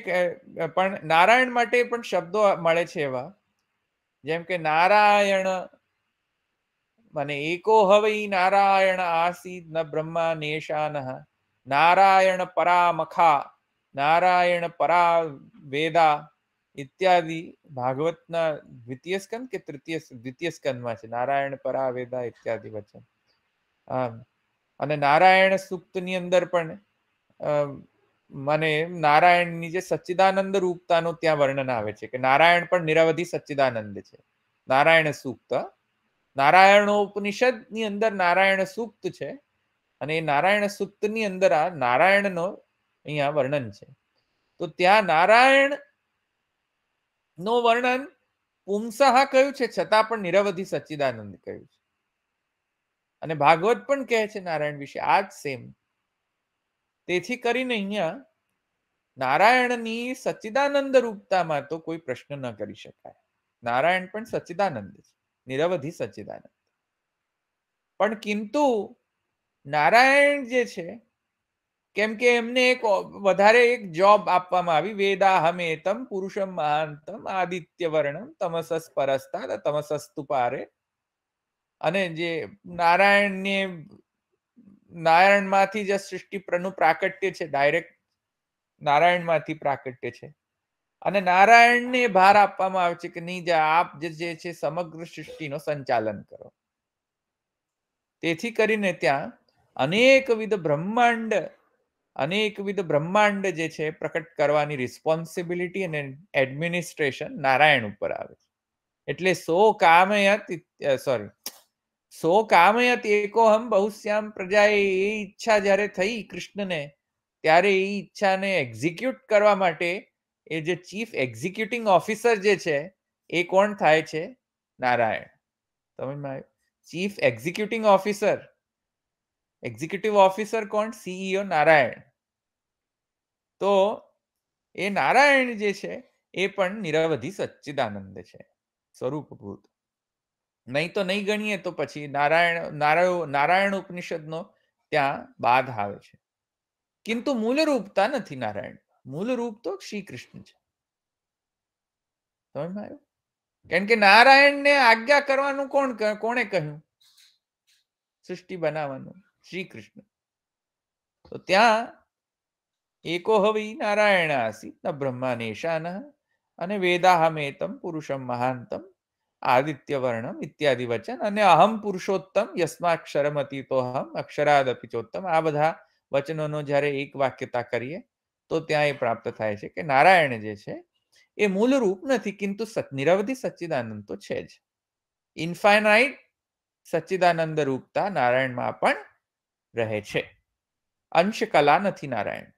પણ નારાયણ માટે પણ શબ્દો મળે છે એવા જેમ કે નારાયણ મને એકો હવે નારાયણ આસીદ ન બ્રહ્મા નેશાન નારાયણ પરામખા નારાયણ પરા વેદા ઇત્યાદિ ભાગવતના દ્વિતીય સ્કંદ કે તૃતીય દ્વિતીય સ્કંદમાં છે નારાયણ પરા વેદા ઇત્યાદિ વચન અને નારાયણ સૂક્તની અંદર પણ મને નારાયણની જે સચ્ચિદાનંદ રૂપતાનું ત્યાં વર્ણન આવે છે કે નારાયણ પણ નિરવધિ સચ્ચિદાનંદ છે નારાયણ સૂક્ત નારાયણ ઉપનિષદની અંદર નારાયણ સૂક્ત છે અને એ નારાયણ સૂક્તની અંદર આ નારાયણનો અહીંયા વર્ણન છે તો ત્યાં નારાયણ નો વર્ણન પુંસાહ કહ્યું છે છતાં પણ નિરવધિ સચ્ચિદાનંદ કહ્યું છે અને ભાગવત પણ કહે છે નારાયણ વિશે આ જ સેમ તેથી કરીને અહીંયા નારાયણની સચિદાનંદ રૂપતામાં તો કોઈ પ્રશ્ન ન કરી શકાય નારાયણ પણ સચિદાનંદ છે નિરવધિ સચ્ચિદાનંદ પણ કિંતુ નારાયણ જે છે કેમ કે એમને એક વધારે એક જોબ આપવામાં આવી વેદાહમેતમ પુરુષમ મહાંતમ આદિત્ય વર્ણમ તમસસ પરસ્તા તમસસ્તુ પારે અને જે નારાયણને નારાયણમાંથી જ સૃષ્ટિ પ્રનું પ્રાકટ્ય છે ડાયરેક્ટ નારાયણમાંથી પ્રાકટ્ય છે અને નારાયણને ભાર આપવામાં આવે છે કે નહીં જે આપ જે છે સમગ્ર સૃષ્ટિનો સંચાલન કરો તેથી કરીને ત્યાં અનેકવિધ બ્રહ્માંડ અનેકવિધ બ્રહ્માંડ જે છે પ્રકટ કરવાની રિસ્પોન્સિબિલિટી અને એડમિનિસ્ટ્રેશન નારાયણ ઉપર આવે છે એટલે સો કામયત સોરી સો કામયત એકો હમ બહુશ્યામ પ્રજાએ એ ઈચ્છા જ્યારે થઈ કૃષ્ણને ત્યારે એ ઈચ્છાને એક્ઝિક્યુટ કરવા માટે એ જે ચીફ એક્ઝિક્યુટિંગ ઓફિસર જે છે એ કોણ થાય છે નારાયણ સમજમાં chief executing officer executive officer કોણ સીઈઓ નારાયણ તો એ નારાયણ જે છે એ પણ નિરવધિ સચ્ચિદાનંદ છે સ્વરૂપભૂત નહીં તો નહીં ગણીએ તો પછી નારાયણ નારાયણ નારાયણ ઉપનિષદનો ત્યાં બાદ આવે છે કિંતુ મૂળ રૂપતા નથી નારાયણ મૂળ રૂપ તો શ્રી કૃષ્ણ છે કેમ કે નારાયણને આજ્ઞા કરવાનું કોણ કોણે કહ્યું સૃષ્ટિ બનાવવાનું શ્રી કૃષ્ણ તો ત્યાં એકો હવી નારાયણ આસી ન બ્રહ્માનેશાન અને વેદાહમેતમ પુરુષમ મહાંતમ આદિત્યવર્ણમ ઇત્યાદિ વચન અને અહમ પુરુષોત્તમ અક્ષરમતી તો અક્ષરાદપી ચોત્તમ આ બધા વચનોનો જ્યારે એક વાક્યતા કરીએ તો ત્યાં એ પ્રાપ્ત થાય છે કે નારાયણ જે છે એ મૂળ રૂપ નથી કિંતુ નિરવધિ સચ્ચિદાનંદ તો છે જ ઇન્ફાઇનાઇટ સચ્ચિદાનંદ રૂપતા નારાયણમાં પણ રહે છે અંશકલા નથી નારાયણ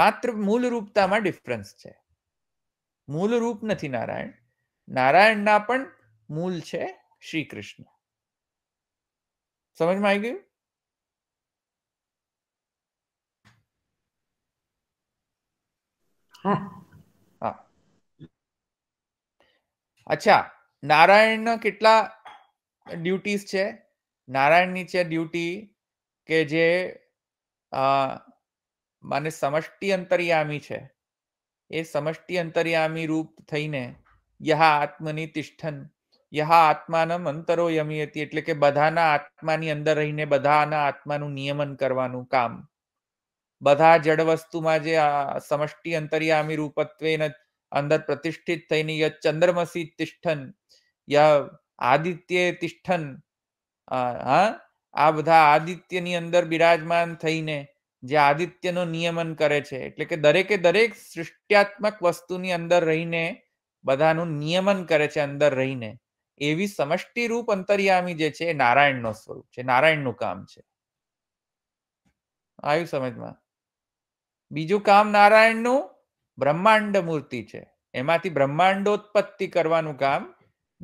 માત્ર મૂળ રૂપતામાં ડિફરન્સ છે મૂળ રૂપ નથી નારાયણ નારાયણના પણ મૂલ છે શ્રી કૃષ્ણ સમજમાં આવી ગયું હા અચ્છા નારાયણના કેટલા ડ્યુટીઝ છે નારાયણની છે ડ્યુટી કે જે માને સમષ્ટિ અંતરિયામી છે એ સમષ્ટિ અંતર્યામી રૂપ થઈને યહા આત્મની તિષ્ઠન યહા આત્માનમ અંતરો હતી એટલે કે બધાના આત્માની અંદર રહીને બધાના આત્માનું નિયમન કરવાનું કામ બધા જડ વસ્તુમાં જે સમષ્ટિ અંતર્યામી રૂપત્વે અંદર પ્રતિષ્ઠિત થઈને ય ચંદ્રમસી તિષ્ઠન ય આદિત્ય તિષ્ઠન હા આ બધા આદિત્યની અંદર બિરાજમાન થઈને જે આદિત્યનું નિયમન કરે છે એટલે કે દરેકે દરેક સૃષ્ટ્યાત્મક વસ્તુની અંદર રહીને બધાનું નિયમન કરે છે અંદર રહીને એવી સમષ્ટિ રૂપ અંતર્યામી જે છે એ નારાયણનો સ્વરૂપ છે નારાયણનું કામ છે આવ્યું સમજમાં બીજું કામ નારાયણનું બ્રહ્માંડ મૂર્તિ છે એમાંથી બ્રહ્માંડોત્પત્તિ કરવાનું કામ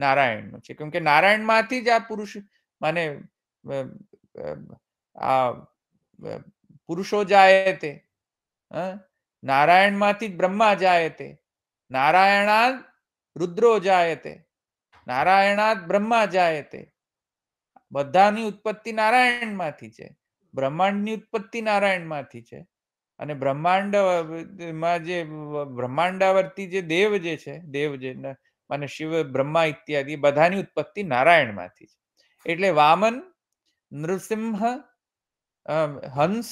નારાયણનું છે કેમકે કે નારાયણમાંથી જ આ પુરુષ મને આ પુરુષો જાય તે નારાયણ નારાયણમાંથી બ્રહ્મા જાય તે નારાયણાદ રુદ્રો જાય તે નારાયણાદ બ્રહ્મા જાય તે બધાની ઉત્પત્તિ નારાયણમાંથી છે બ્રહ્માંડની ઉત્પત્તિ નારાયણમાંથી છે અને બ્રહ્માંડ માં જે બ્રહ્માંડાવર્તી જે દેવ જે છે દેવ જે અને શિવ બ્રહ્મા ઇત્યાદિ બધાની ઉત્પત્તિ નારાયણમાંથી છે એટલે વામન નૃસિંહ હંસ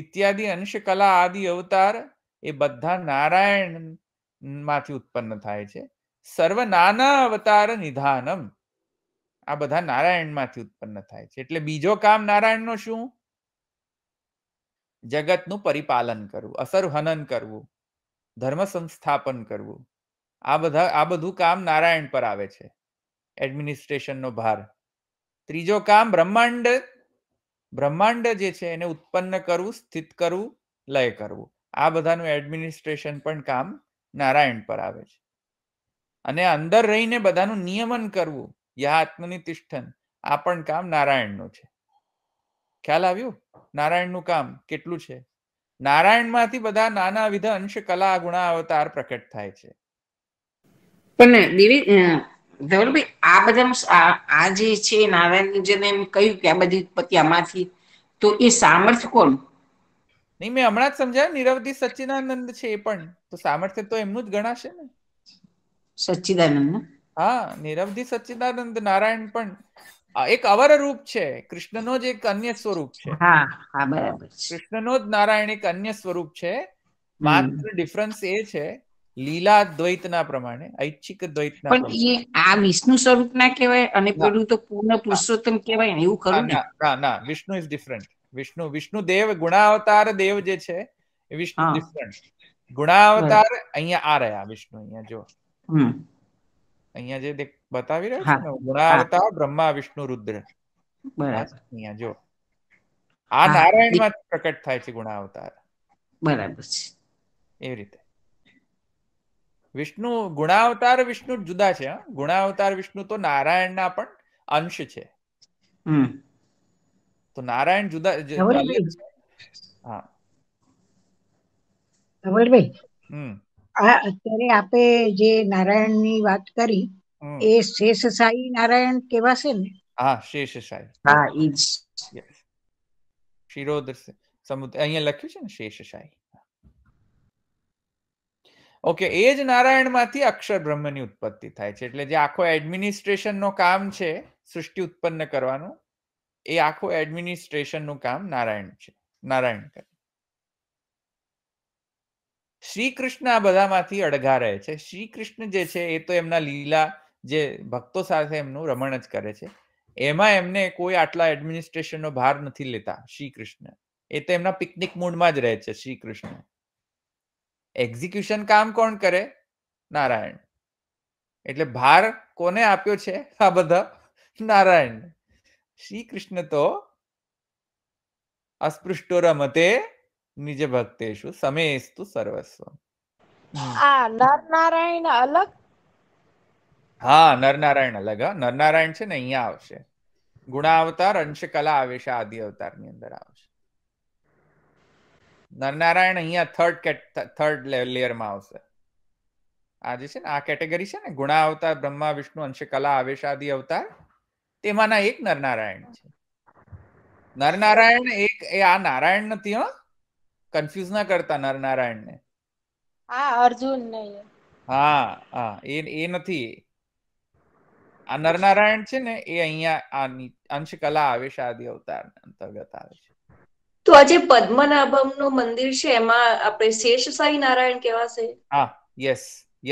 ઇત્યાદિ અંશકલા આદિ અવતાર એ બધા નારાયણ માંથી ઉત્પન્ન થાય છે સર્વ નાના અવતાર નિધાનમ આ બધા નારાયણમાંથી ઉત્પન્ન થાય છે એટલે બીજો કામ નારાયણનો શું જગતનું પરિપાલન કરવું અસર હનન કરવું ધર્મ સંસ્થાપન કરવું આ બધા આ બધું કામ નારાયણ પર આવે છે એડમિનિસ્ટ્રેશનનો ભાર ત્રીજો કામ બ્રહ્માંડ બ્રહ્માંડ જે છે એને ઉત્પન્ન કરવું સ્થિત કરવું લય કરવું આ બધાનું એડમિનિસ્ટ્રેશન પણ કામ નારાયણ પર આવે છે અને અંદર રહીને બધાનું નિયમન કરવું યા આત્મની તિષ્ઠન આ પણ કામ નારાયણનું છે ખ્યાલ આવ્યો નારાયણનું કામ કેટલું છે નારાયણમાંથી બધા નાના વિધ અંશ કલા ગુણા અવતાર પ્રકટ થાય છે પણ ધવલભાઈ આ બધા
આ જે છે નારાયણજીને એમ કહ્યું કે આ બધી ઉત્પત્તિ આમાંથી તો એ સામર્થ કોણ
નહીં મેં હમણાં જ સમજાય નિરવધિ સચ્ચિદાનંદ છે એ પણ તો સામર્થ્ય તો એમનું જ ગણાશે ને
સચ્ચિદાનંદ
હા નિરવધિ સચ્ચિદાનંદ નારાયણ પણ એક અવર રૂપ છે કૃષ્ણનો જ એક અન્ય સ્વરૂપ
છે હા હા બરાબર
કૃષ્ણનો જ નારાયણ એક અન્ય સ્વરૂપ છે માત્ર ડિફરન્સ એ છે લીલા દ્વૈત ના પ્રમાણે ઐચ્છિક દ્વૈત પણ એ આ વિષ્ણુ સ્વરૂપ ના કહેવાય અને પેલું તો પૂર્ણ પુરુષોત્તમ કહેવાય ને એવું ખરું ના ના વિષ્ણુ ઇઝ ડિફરન્ટ વિષ્ણુ વિષ્ણુ દેવ ગુણાવતાર દેવ જે છે એ વિષ્ણુ ડિફરન્ટ ગુણાવતાર અહીંયા આ રહ્યા વિષ્ણુ અહીંયા જો અહીંયા જે બતાવી રહ્યો છે ને ગુણાવતાર બ્રહ્મા વિષ્ણુ રુદ્ર બરાબર અહીંયા જો આ નારાયણમાં પ્રકટ થાય છે ગુણાવતાર બરાબર છે એવી રીતે વિષ્ણુ ગુણાવતાર વિષ્ણુ જુદા છે ગુણાવતાર વિષ્ણુ તો નારાયણના પણ અંશ છે તો નારાયણ જુદા હા અત્યારે આપે જે નારાયણની વાત કરી એ શેષ સાઈ નારાયણ કેવાશે ને હા શેષ સાઈ હા ઈ શિરોદર સમુદ્ર અહીંયા લખ્યું છે ને શેષ સાઈ ઓકે એ જ નારાયણમાંથી અક્ષર બ્રહ્મની ઉત્પત્તિ થાય છે એટલે જે આખો એડમિનિસ્ટ્રેશનનો કામ છે સૃષ્ટિ ઉત્પન્ન કરવાનું એ આખું એડમિનિસ્ટ્રેશનનું કામ નારાયણ છે નારાયણ કરે શ્રી કૃષ્ણ આ બધામાંથી અડઘા રહે છે શ્રી કૃષ્ણ જે છે એ તો એમના લીલા જે ભક્તો સાથે એમનું રમણ જ કરે છે એમાં એમને કોઈ આટલા એડમિનિસ્ટ્રેશનનો ભાર નથી લેતા શ્રી કૃષ્ણ એ તો એમના પિકનિક મૂડમાં જ રહે છે શ્રી કૃષ્ણ એક્ઝિક્યુશન કામ કોણ કરે નારાયણ એટલે ભાર કોને આપ્યો છે આ બધા નારાયણ શ્રી કૃષ્ણ તો અસ્પૃષ્ટો રમતે નિજ ભક્તેશુ સમેસ્તુ સર્વસ્વ
હા નરનારાયણ અલગ
હા નરનારાયણ અલગ નરનારાયણ છે ને અહીંયા આવશે ગુણાવતાર અંશકલા આવેશ આદિ અવતાર ની અંદર આવશે નરનારાયણ અહીંયા થર્ડ થર્ડ લેયરમાં આવશે આ જે છે ને આ કેટેગરી છે ને ગુણા અવતાર બ્રહ્મા વિષ્ણુ અંશ કલા આવેશ આદિ અવતાર તેમાંના એક નરનારાયણ છે નરનારાયણ એક એ આ નારાયણ નથી હો કન્ફ્યુઝ ના કરતા નરનારાયણ ને
આ અર્જુન નહીં
હા હા એ એ નથી આ નરનારાયણ છે ને એ અહીંયા આ અંશ અંશકલા આવેશાદી અવતાર અંતર્ગત આવે છે
તો આજે પદ્મનાભમ નું મંદિર છે એમાં આપણે શેષ સાઈ નારાયણ કહેવાશે
હા yes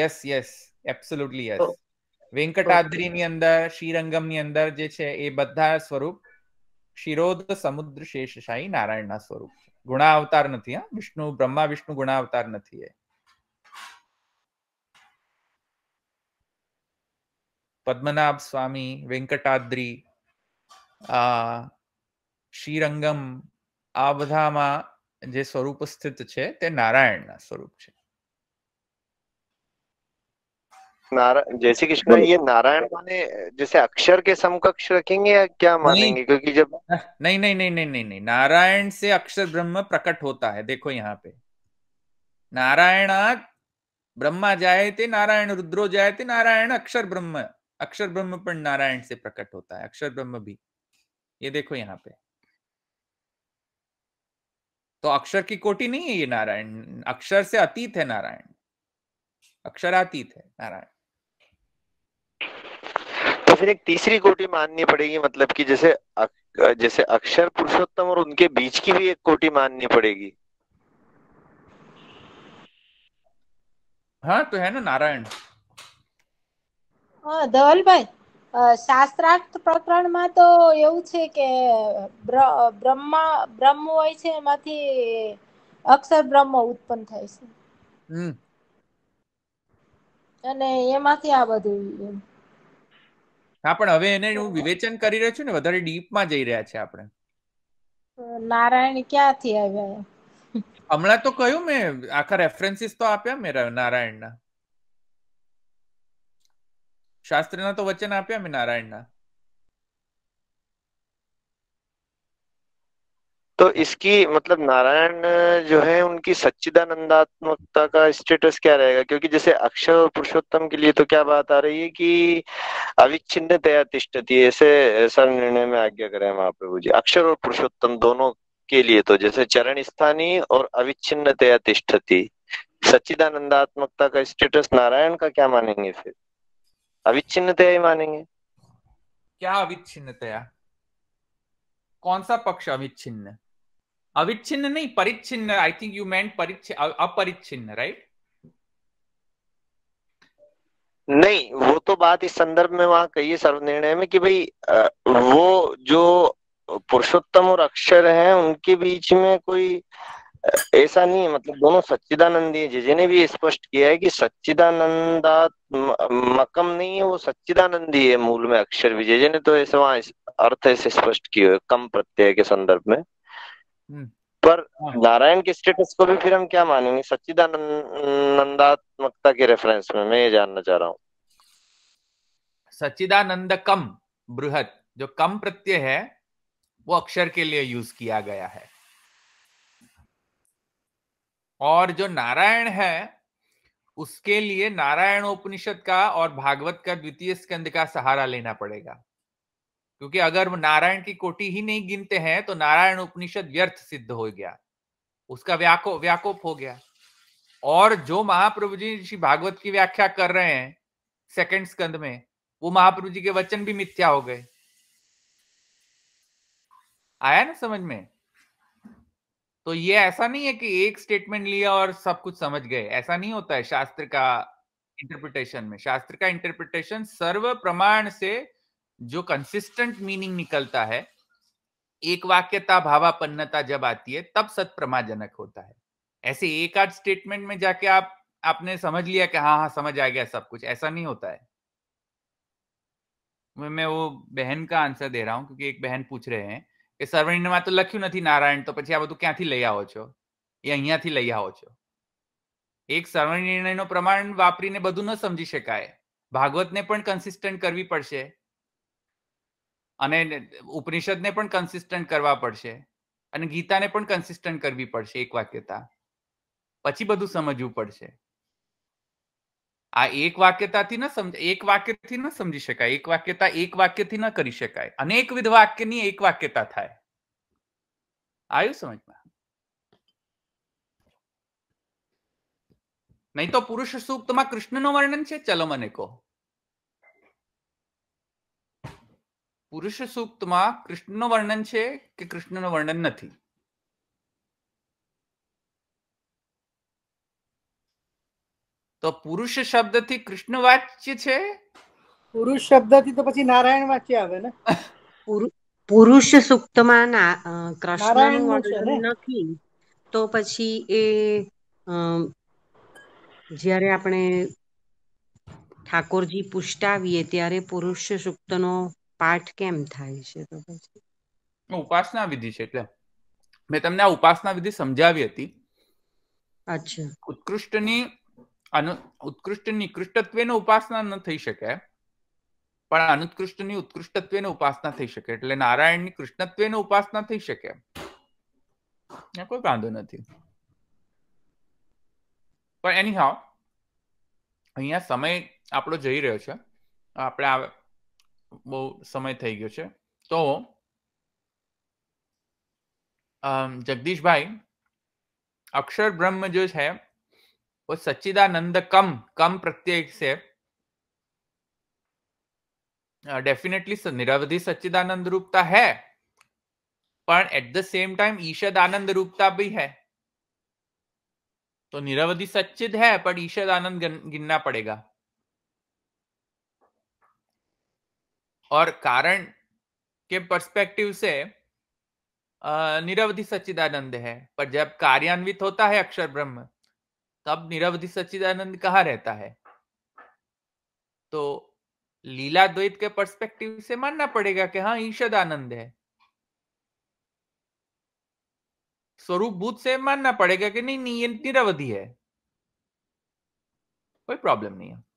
yes yes absolutely yes oh. Venkatadri ની અંદર શ્રીરંગમ ની અંદર જે છે એ બધા સ્વરૂપ શિરોધ સમુદ્ર શેષ સાઈ નારાયણ ના સ્વરૂપ ગુણા અવતાર નથી હા વિષ્ણુ બ્રહ્મા વિષ્ણુ ગુણાવતાર નથી એ પદ્મનાભ સ્વામી વેંકટાદ્રી શ્રીરંગમ આ બધામાં જે સ્વરૂપ સ્થિત છે તે નારાયણના સ્વરૂપ છે
जैसे कृष्ण ये नारायण माने जैसे अक्षर के समकक्ष रखेंगे या क्या मानेंगे क्योंकि जब
नहीं नहीं नहीं नहीं नहीं नहीं नारायण से अक्षर ब्रह्म प्रकट होता है देखो यहाँ पे नारायण ब्रह्मा जाए थे नारायण रुद्रो जाए थे नारायण अक्षर ब्रह्म अक्षर ब्रह्म पर नारायण से प्रकट होता है अक्षर ब्रह्म भी ये देखो यहाँ पे तो अक्षर की कोटि नहीं है ये नारायण अक्षर से अतीत है नारायण अक्षरातीत है नारायण
तो फिर एक तीसरी कोटि माननी पड़ेगी मतलब कि जैसे जैसे अक्षर पुरुषोत्तम और उनके बीच की भी एक कोटि माननी पड़ेगी
हाँ तो है ना नारायण
हाँ दवल भाई શાસ્ત્રાર્થ પ્રકરણમાં તો એવું છે કે બ્રહ્મા બ્રહ્મ હોય છે એમાંથી અક્ષર બ્રહ્મ ઉત્પન્ન થાય છે અને એમાંથી આ બધું
હા પણ હવે એને હું વિવેચન કરી રહ્યો છું ને વધારે ડીપમાં જઈ રહ્યા છે આપણે
નારાયણ ક્યાંથી આવ્યા
હમણાં તો કહ્યું મેં આખા રેફરન્સીસ તો આપ્યા મેં નારાયણના ना तो वचन आप नारायण ना
तो इसकी मतलब नारायण जो है उनकी सच्चिदानंदात्मकता का स्टेटस क्या रहेगा क्योंकि जैसे अक्षर पुरुषोत्तम के लिए तो क्या बात आ रही है कि अविच्छिन्न तया तिष्ठती ऐसे सर निर्णय में आज्ञा करें महाप्रभु जी अक्षर और पुरुषोत्तम दोनों के लिए तो जैसे चरण स्थानीय और अविच्छिन्न तया तिष्ठती सच्चिदानंदात्मकता का स्टेटस नारायण का क्या मानेंगे फिर अविच्छिन्नता ही मानेंगे क्या
अविच्छिन्नता कौन सा पक्ष अविच्छिन्न अविच्छिन्न नहीं परिच्छिन्न आई थिंक यू मेंट परिच्छिन्न अपरिच्छिन्न राइट
नहीं वो तो बात इस संदर्भ में वहां कही है सर्वनिर्णय में कि भाई वो जो पुरुषोत्तम और अक्षर हैं उनके बीच में कोई ऐसा नहीं है मतलब दोनों सच्चिदानंदी जिजे ने भी स्पष्ट किया है कि सच्चिदानंदा मकम नहीं है वो सच्चिदानंदी है मूल में अक्षर भी जिजे ने तो ऐसे वहां अर्थ ऐसे स्पष्ट किया है कम प्रत्यय के संदर्भ में हम्म। पर हाँ। नारायण के स्टेटस को भी फिर हम क्या मानेंगे सच्चिदानंदात्मकता के रेफरेंस में मैं ये जानना चाह रहा हूँ
सच्चिदानंद कम बृहद जो कम प्रत्यय है वो अक्षर के लिए यूज किया गया है और जो नारायण है उसके लिए नारायण उपनिषद का और भागवत का द्वितीय स्कंद का सहारा लेना पड़ेगा क्योंकि अगर नारायण की कोटि ही नहीं गिनते हैं तो नारायण उपनिषद व्यर्थ सिद्ध हो गया उसका व्याको व्याकोप हो गया और जो महाप्रभु जी श्री भागवत की व्याख्या कर रहे हैं सेकंड स्कंद में वो महाप्रभु जी के वचन भी मिथ्या हो गए आया ना समझ में तो ये ऐसा नहीं है कि एक स्टेटमेंट लिया और सब कुछ समझ गए ऐसा नहीं होता है शास्त्र का इंटरप्रिटेशन में शास्त्र का इंटरप्रिटेशन सर्व प्रमाण से जो कंसिस्टेंट मीनिंग निकलता है एक वाक्यता भावापन्नता जब आती है तब सत प्रमाजनक होता है ऐसे एक आध स्टेटमेंट में जाके आप आपने समझ लिया कि हाँ हाँ समझ आ गया सब कुछ ऐसा नहीं होता है मैं वो बहन का आंसर दे रहा हूं क्योंकि एक बहन पूछ रहे हैं એ સરવણીમાં તો લખ્યું નથી નારાયણ તો પછી આ બધું ક્યાંથી લઈ આવો છો એ અહીંયાથી લઈ આવો છો એક સરવણી નિર્ણયનો પ્રમાણ વાપરીને બધું ન સમજી શકાય ભાગવતને પણ કન્સિસ્ટન્ટ કરવી પડશે અને ઉપનિષદને પણ કન્સિસ્ટન્ટ કરવા પડશે અને ગીતાને પણ કન્સિસ્ટન્ટ કરવી પડશે એક વાક્યતા પછી બધું સમજવું પડશે આ એક વાક્યતાથી ન સમજ એક વાક્યથી ન સમજી શકાય એક વાક્યતા એક વાક્યથી ન કરી શકાય અનેક વિધ વાક્યની એક વાક્યતા થાય આવ્યું સમજમાં નહીં તો પુરુષ સૂક્તમાં કૃષ્ણનું વર્ણન છે ચલો મને કહો પુરુષ સૂક્તમાં કૃષ્ણનું વર્ણન છે કે કૃષ્ણનું વર્ણન નથી તો પુરુષ શબ્દ થી કૃષ્ણ વાચ્ય છે પુરુષ શબ્દ થી તો પછી નારાયણ વાચ્ય આવે ને
પુરુષ સૂક્તમાં કૃષ્ણનું વર્ણન નથી તો પછી એ જ્યારે આપણે ઠાકોરજી પુષ્ટાવીએ ત્યારે પુરુષ સુક્ત નો પાઠ કેમ થાય છે તો પછી
ઉપાસના વિધિ છે એટલે મેં તમને આ ઉપાસના વિધિ સમજાવી હતી અચ્છા ઉત્કૃષ્ટની અનુ ઉત્કૃષ્ટની કૃષ્ટત્વની ઉપાસના ન થઈ શકે પણ અનુત્કૃષ્ટની ઉત્કૃષ્ટત્વની ઉપાસના થઈ શકે એટલે નારાયણની કૃષ્ણત્વની ઉપાસના થઈ શકે કોઈ વાંધો નથી પણ એની હા અહીંયા સમય આપણો જઈ રહ્યો છે આપણે બહુ સમય થઈ ગયો છે તો જગદીશભાઈ અક્ષર બ્રહ્મ જે છે वो सच्चिदानंद कम कम प्रत्यय से डेफिनेटली निरवधि सच्चिदानंद रूपता है पर एट द सेम टाइम ईशद आनंद रूपता भी है तो निरवधि सच्चिद है पर ईशद आनंद गिनना पड़ेगा और कारण के पर्सपेक्टिव से निरवधि सच्चिदानंद है पर जब कार्यान्वित होता है अक्षर ब्रह्म तब तो निरवधि सच्चिदानंद कहाँ रहता है तो लीला द्वैत के पर्सपेक्टिव से मानना पड़ेगा कि हाँ ईशद आनंद है स्वरूप भूत से मानना पड़ेगा कि नहीं नहीं ये निरवधि है कोई प्रॉब्लम नहीं है